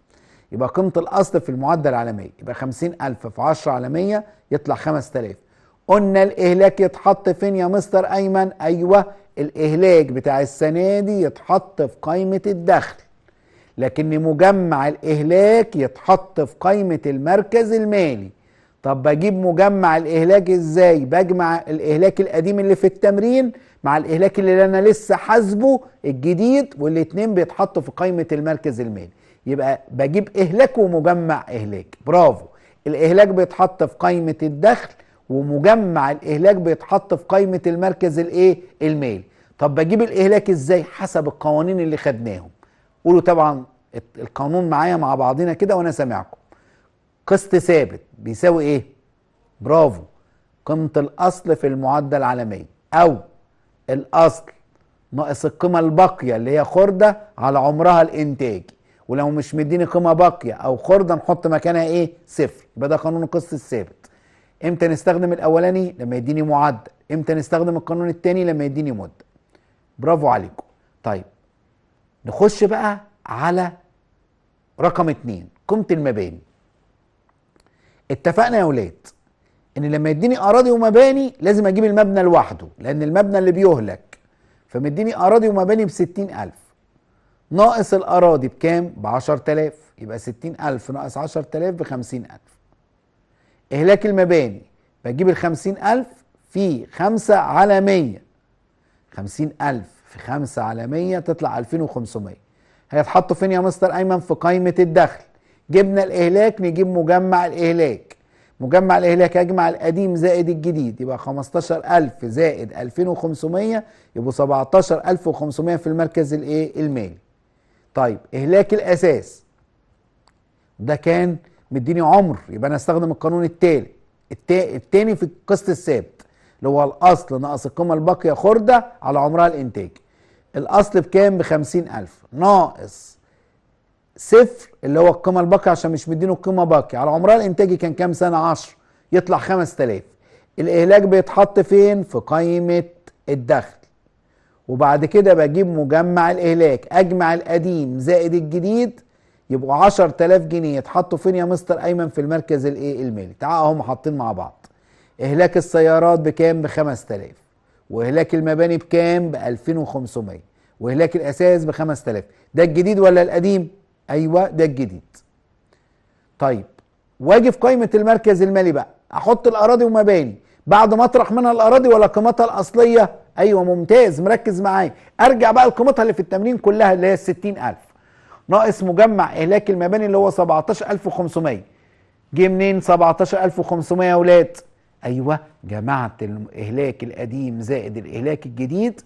يبقى قيمه الاصل في المعدل العالميه يبقى 50000 في 10 عالميه يطلع 5000 قلنا الاهلاك يتحط فين يا مستر ايمن ايوه الإهلاك بتاع السنة دي يتحط في قائمة الدخل لكن مجمع الإهلاك يتحط في قائمة المركز المالي طب بجيب مجمع الإهلاك إزاي؟ بجمع الإهلاك القديم اللي في التمرين مع الإهلاك اللي أنا لسه حاسبه الجديد والاتنين بيتحطوا في قائمة المركز المالي يبقى بجيب إهلاك ومجمع إهلاك برافو الإهلاك بيتحط في قائمة الدخل ومجمع الاهلاك بيتحط في قائمه المركز الايه الميل طب بجيب الاهلاك ازاي حسب القوانين اللي خدناهم قولوا طبعا القانون معايا مع بعضنا كده وانا سامعكم قسط ثابت بيساوي ايه برافو قيمه الاصل في المعدل العالمي او الاصل ناقص القيمه الباقيه اللي هي خرده على عمرها الانتاجي ولو مش مديني قيمه باقيه او خرده نحط مكانها ايه صفر يبقى ده قانون القسط الثابت امتى نستخدم الاولاني لما يديني معدل امتى نستخدم القانون الثاني لما يديني مده برافو عليكم طيب نخش بقى على رقم اتنين قيمه المباني اتفقنا يا ولاد ان لما يديني اراضي ومباني لازم اجيب المبنى لوحده لان المبنى اللي بيهلك فمديني اراضي ومباني ب 60000 ناقص الاراضي بكام ب 10000 يبقى 60000 ناقص 10000 ب 50000 إهلاك المباني بجيب ال 50000 في 5 على مية خمسين في 5 على مية تطلع 2500 هيتحطوا فين يا مستر أيمن في قائمة الدخل جبنا الإهلاك نجيب مجمع الإهلاك مجمع الإهلاك أجمع القديم زائد الجديد يبقى 15000 زائد 2500 يبقوا 17500 في المركز الإيه المالي طيب إهلاك الأساس ده كان مديني عمر يبقى انا استخدم القانون التالي التاني في القسط الثابت اللي هو الاصل ناقص القيمه الباقيه خرده على عمرها الانتاجي الاصل بكام ب 50000 ناقص صفر اللي هو القيمه الباقيه عشان مش مدينه القيمه باقيه على عمرها الانتاجي كان كام سنه 10 يطلع 5000 الاهلاك بيتحط فين في قائمه الدخل وبعد كده بجيب مجمع الاهلاك اجمع القديم زائد الجديد يبقوا 10000 جنيه يتحطوا فين يا مستر ايمن في المركز الايه المالي تعالوا هم حاطين مع بعض اهلاك السيارات بكام ب 5000 واهلاك المباني بكام ب 2500 واهلاك الاساس ب 5000 ده الجديد ولا القديم ايوه ده الجديد طيب واجي في قائمه المركز المالي بقى احط الاراضي ومباني بعد ما اطرح منها الاراضي ولا قيمتها الاصليه ايوه ممتاز مركز معايا ارجع بقى لقيمتها اللي في التمرين كلها اللي هي 60000 ناقص مجمع اهلاك المباني اللي هو 17500 جه منين 17500 يا ولاد ايوه جمعت الاهلاك القديم زائد الاهلاك الجديد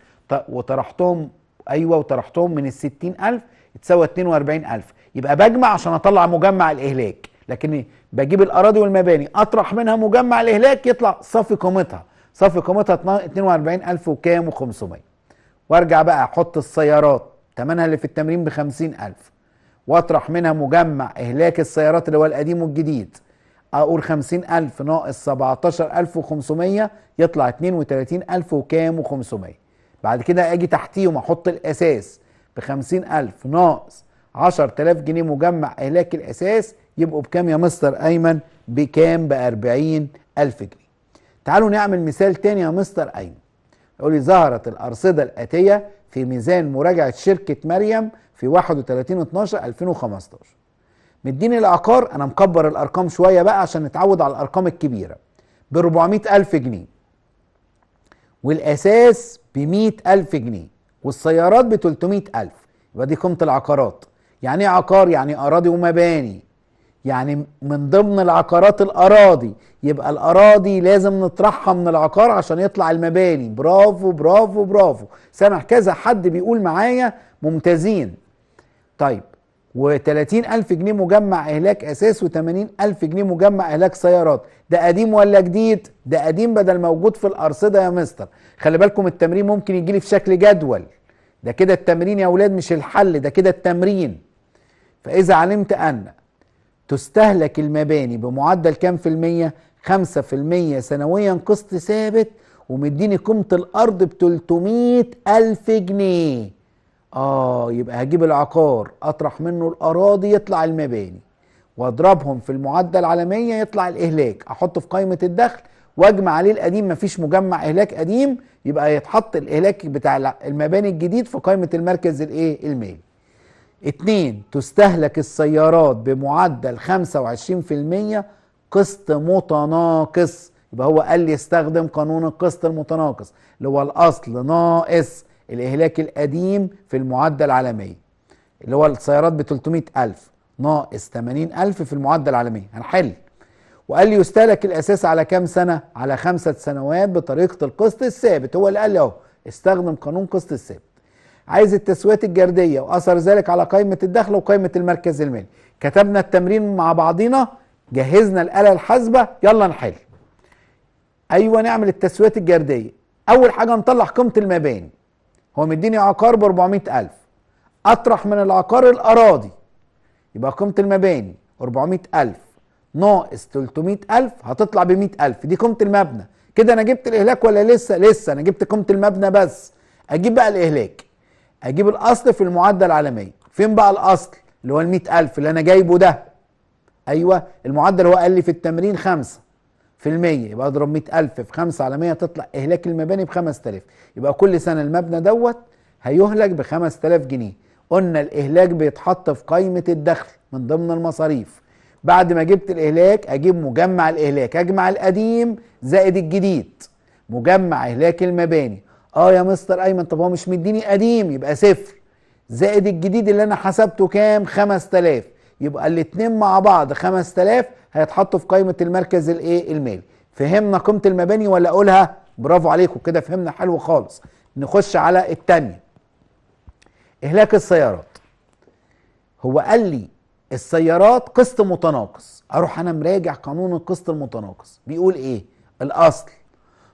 وطرحتهم ايوه وطرحتهم من ال 60000 اتسوى 42000 يبقى بجمع عشان اطلع مجمع الاهلاك لكن بجيب الاراضي والمباني اطرح منها مجمع الاهلاك يطلع صافي قيمتها صافي قيمتها 42000 وكام و500 وارجع بقى احط السيارات ثمنها اللي في التمرين ب 50000 واطرح منها مجمع إهلاك السيارات اللي هو القديم والجديد أقول 50000 ناقص 17500 يطلع 32000 وكام و500 بعد كده أجي تحتيهم أحط الأساس ب 50000 ناقص 10000 جنيه مجمع إهلاك الأساس يبقوا بكام يا مستر أيمن بكام ب 40000 جنيه تعالوا نعمل مثال تاني يا مستر أيمن يقول لي ظهرت الأرصدة الآتية في ميزان مراجعة شركة مريم في 31 12 2015 مديني العقار أنا مكبر الأرقام شوية بقى عشان نتعود على الأرقام الكبيرة ب 400 ألف جنيه والأساس ب 100 ألف جنيه والسيارات ب 300 ألف يبقى دي قيمة العقارات يعني إيه عقار يعني أراضي ومباني يعني من ضمن العقارات الاراضي يبقى الاراضي لازم نطرحها من العقار عشان يطلع المباني برافو برافو برافو سامع كذا حد بيقول معايا ممتازين طيب و30 ألف جنيه مجمع إهلاك أساس و80 ألف جنيه مجمع إهلاك سيارات ده قديم ولا جديد؟ ده قديم بدل موجود في الأرصدة يا مستر خلي بالكم التمرين ممكن يجيلي في شكل جدول ده كده التمرين يا أولاد مش الحل ده كده التمرين فإذا علمت أن تستهلك المباني بمعدل كام في المية؟ خمسة في المية سنويا قسط ثابت ومديني قيمة الأرض ب ألف جنيه آه يبقى هجيب العقار أطرح منه الأراضي يطلع المباني وأضربهم في المعدل على 100 يطلع الإهلاك أحطه في قائمة الدخل وأجمع عليه القديم مفيش مجمع إهلاك قديم يبقى يتحط الإهلاك بتاع المباني الجديد في قائمة المركز الإيه المالي اتنين تستهلك السيارات بمعدل 25% قسط متناقص يبقى هو قال لي استخدم قانون القسط المتناقص اللي هو الاصل ناقص الاهلاك القديم في المعدل العالمي اللي هو السيارات ب 300000 ناقص 80000 في المعدل العالمي هنحل وقال لي يستهلك الاساس على كام سنه على خمسة سنوات بطريقه القسط الثابت هو اللي قال لي اهو استخدم قانون قسط الثابت عايز التسويات الجرديه واثر ذلك على قائمه الدخل وقائمه المركز المالي كتبنا التمرين مع بعضينا جهزنا الاله الحاسبه يلا نحل ايوه نعمل التسويات الجرديه اول حاجه نطلع قيمه المباني هو مديني عقار ب 400000 اطرح من العقار الاراضي يبقى قيمه المباني 400000 ناقص 300000 هتطلع ب 100000 دي قيمه المبنى كده انا جبت الاهلاك ولا لسه لسه انا جبت قيمه المبنى بس اجيب بقى الاهلاك اجيب الاصل في المعادله العالميه فين بقى الاصل اللي هو ال ألف اللي انا جايبه ده ايوه المعدل هو قال لي في التمرين 5 في المية يبقى اضرب 100000 في 5 على مية تطلع اهلاك المباني ب 5000 يبقى كل سنه المبنى دوت هيهلك ب 5000 جنيه قلنا الاهلاك بيتحط في قائمه الدخل من ضمن المصاريف بعد ما جبت الاهلاك اجيب مجمع الاهلاك اجمع القديم زائد الجديد مجمع اهلاك المباني اه يا مستر ايمن طب هو مش مديني قديم يبقى صفر زائد الجديد اللي انا حسبته كام 5000 يبقى الاثنين مع بعض 5000 هيتحطوا في قائمه المركز الايه المالي فهمنا قيمه المباني ولا اقولها برافو عليكم كده فهمنا حلو خالص نخش على الثانيه اهلاك السيارات هو قال لي السيارات قسط متناقص اروح انا مراجع قانون القسط المتناقص بيقول ايه الاصل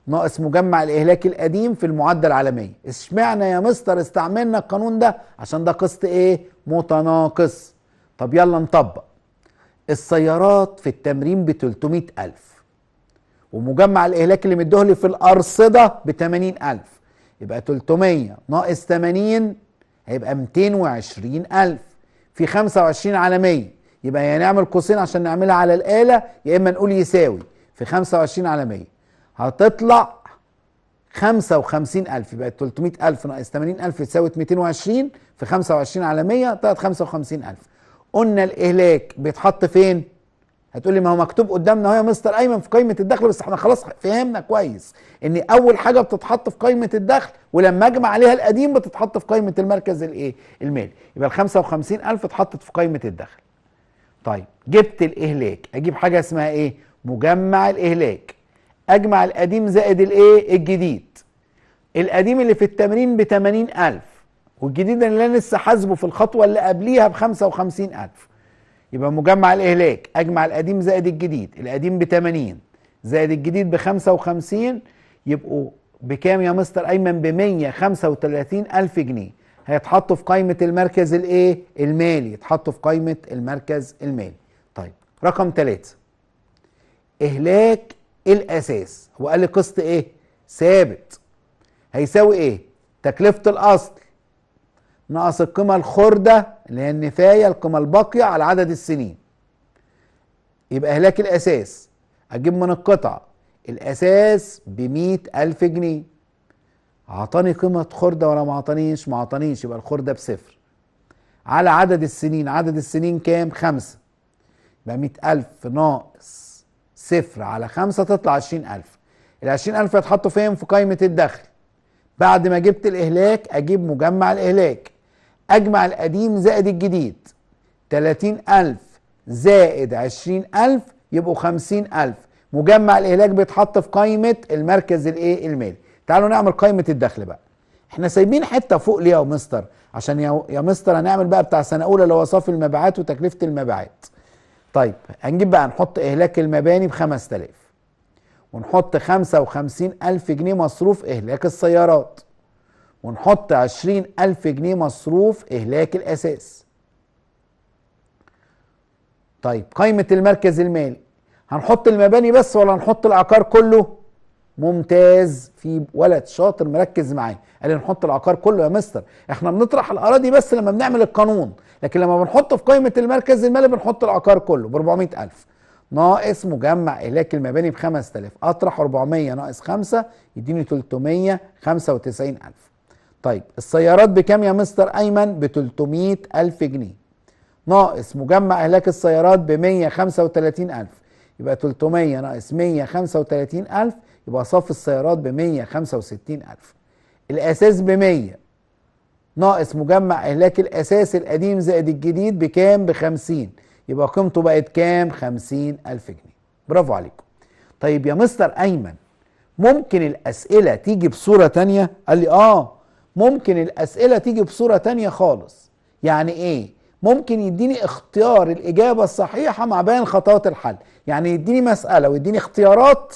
ناقص مجمع الاهلاك القديم في المعدل العالمي اشمعنى يا مستر استعملنا القانون ده عشان ده قسط ايه متناقص طب يلا نطبق السيارات في التمرين ب ألف ومجمع الإهلاك اللي مدهلي في الأرصدة ب ألف يبقى 300 ناقص 80 هيبقى 220 ألف في 25 عالمية يبقى يا نعمل قوسين عشان نعملها على الآلة يا إما نقول يساوي في 25 عالمية هتطلع خمسة وخمسين ألف يبقى تلتمية ألف ناقص تمانين ألف تساوت 220 في 25 على 100 طلعت وخمسين ألف قلنا الإهلاك بيتحط فين؟ هتقول لي ما هو مكتوب قدامنا اهو يا مستر أيمن في قائمة الدخل بس احنا خلاص فهمنا كويس إن أول حاجة بتتحط في قائمة الدخل ولما أجمع عليها القديم بتتحط في قائمة المركز الإيه؟ المالي يبقى ال 55 ألف اتحطت في قائمة الدخل. طيب جبت الإهلاك أجيب حاجة اسمها إيه؟ مجمع الإهلاك اجمع القديم زائد الايه الجديد القديم اللي في التمرين ب 80000 والجديد اللي انا لسه حاسبه في الخطوه اللي قبليها ب 55000 يبقى مجمع الاهلاك اجمع القديم زائد الجديد القديم ب 80 زائد الجديد ب 55 يبقوا بكام يا مستر ايمن ب 135000 جنيه هيتحطوا في قائمه المركز الايه المالي يتحطوا في قائمه المركز المالي طيب رقم ثلاثة إهلاك الاساس هو قال لي قسط ايه ثابت هيساوي ايه تكلفه الاصل ناقص القيمه الخرده اللي هي النفايه القيمه الباقيه على عدد السنين يبقى هلاك الاساس اجيب من القطع الاساس ب الف جنيه اعطاني قيمه خرده ولا ما اعطانيش ما اعطانيش يبقى الخرده بصفر على عدد السنين عدد السنين كام خمسه يبقى 100000 الف ناقص صفر على خمسة تطلع عشرين ألف العشرين ألف هتحطوا فين في قائمة الدخل بعد ما جبت الإهلاك أجيب مجمع الإهلاك أجمع القديم زائد الجديد تلاتين ألف زائد عشرين ألف يبقوا خمسين ألف مجمع الإهلاك بيتحط في قائمة المركز الإيه المالي تعالوا نعمل قائمة الدخل بقى احنا سايبين حته فوق ليه يا مستر عشان يا مستر هنعمل بقى بتاع سنه اولى اللي هو صافي المبيعات وتكلفه المبيعات طيب هنجيب بقى نحط إهلاك المباني ب 5000 ونحط 55000 جنيه مصروف إهلاك السيارات ونحط 20000 جنيه مصروف إهلاك الأساس طيب قائمة المركز المالي هنحط المباني بس ولا هنحط العقار كله ممتاز في ولد شاطر مركز معايا قال نحط العقار كله يا مستر احنا بنطرح الاراضي بس لما بنعمل القانون لكن لما بنحطه في قائمه المركز المالي بنحط العقار كله ب 400000 ناقص مجمع إهلاك المباني ب 5000 أطرح 400 ناقص 5 يديني 395000 طيب السيارات بكام يا مستر أيمن؟ ب 300000 جنيه ناقص مجمع إهلاك السيارات ب 135000 يبقى 300 ناقص 135000 يبقى صف السيارات ب 165000 الاساس ب 100 ناقص مجمع اهلاك الاساس القديم زائد الجديد بكام ب 50 يبقى قيمته بقت كام 50000 جنيه برافو عليكم طيب يا مستر ايمن ممكن الاسئله تيجي بصوره تانية قال لي اه ممكن الاسئله تيجي بصوره تانية خالص يعني ايه ممكن يديني اختيار الاجابه الصحيحه مع بيان خطوات الحل يعني يديني مساله ويديني اختيارات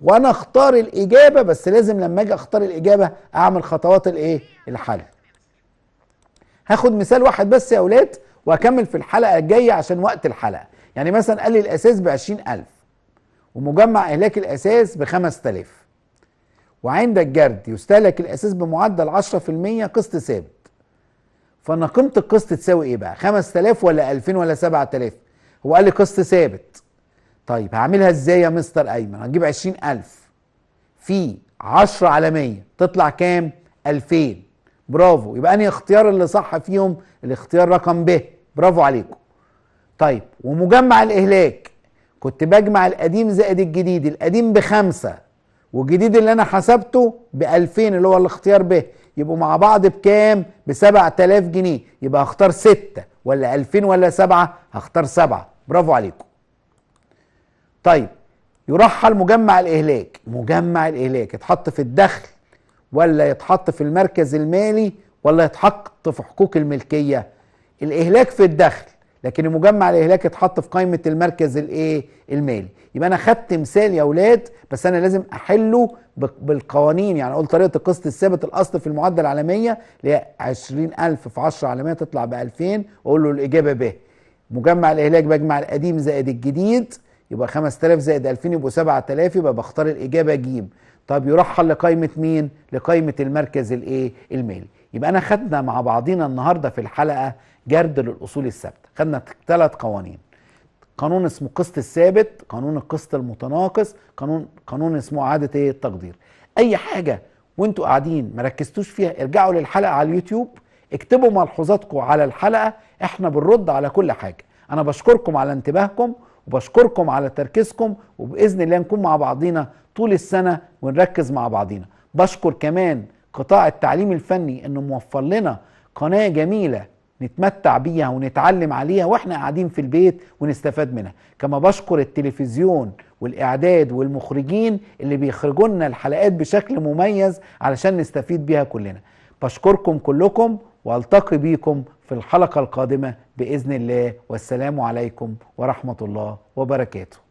وانا اختار الاجابه بس لازم لما اجي اختار الاجابه اعمل خطوات الايه الحل هاخد مثال واحد بس يا اولاد واكمل في الحلقه الجايه عشان وقت الحلقه يعني مثلا قال لي الاساس ب 20000 ومجمع اهلاك الاساس ب 5000 وعندك جرد يستهلك الاساس بمعدل 10% قسط ثابت فانا قيمه القسط تساوي ايه بقى 5000 ولا 2000 ولا 7000 هو قال لي قسط ثابت طيب هعملها ازاي يا مستر ايمن هنجيب 20000 في 10 على مية تطلع كام 2000 برافو يبقى انهي اختيار اللي صح فيهم الاختيار رقم ب برافو عليكم طيب ومجمع الاهلاك كنت بجمع القديم زائد الجديد القديم بخمسة والجديد اللي انا حسبته ب 2000 اللي هو الاختيار ب يبقوا مع بعض بكام ب 7000 جنيه يبقى هختار 6 ولا 2000 ولا 7 هختار 7 برافو عليكم طيب يرحل مجمع الاهلاك مجمع الاهلاك يتحط في الدخل ولا يتحط في المركز المالي ولا يتحط في حقوق الملكيه الاهلاك في الدخل لكن المجمع الاهلاك يتحط في قائمه المركز الايه المالي يبقى انا خدت مثال يا اولاد بس انا لازم احله بالقوانين يعني اقول طريقه القسط الثابت الاصل في المعادله العالميه اللي هي 20000 في 10 عالميه تطلع ب 2000 واقول له الاجابه ب مجمع الاهلاك بجمع القديم زائد الجديد يبقى 5000 زائد 2000 يبقوا 7000 يبقى بختار الاجابه ج طب يرحل لقائمه مين لقائمه المركز الايه المالي يبقى انا خدنا مع بعضينا النهارده في الحلقه جرد للاصول الثابته خدنا ثلاث قوانين قانون اسمه قسط الثابت قانون القسط المتناقص قانون قانون اسمه اعاده ايه التقدير اي حاجه وانتوا قاعدين ما ركزتوش فيها ارجعوا للحلقه على اليوتيوب اكتبوا ملحوظاتكم على الحلقه احنا بنرد على كل حاجه انا بشكركم على انتباهكم وبشكركم على تركيزكم وباذن الله نكون مع بعضينا طول السنه ونركز مع بعضينا بشكر كمان قطاع التعليم الفني انه موفر لنا قناه جميله نتمتع بيها ونتعلم عليها واحنا قاعدين في البيت ونستفاد منها كما بشكر التلفزيون والاعداد والمخرجين اللي بيخرجوا لنا الحلقات بشكل مميز علشان نستفيد بيها كلنا بشكركم كلكم والتقي بيكم في الحلقة القادمة بإذن الله والسلام عليكم ورحمة الله وبركاته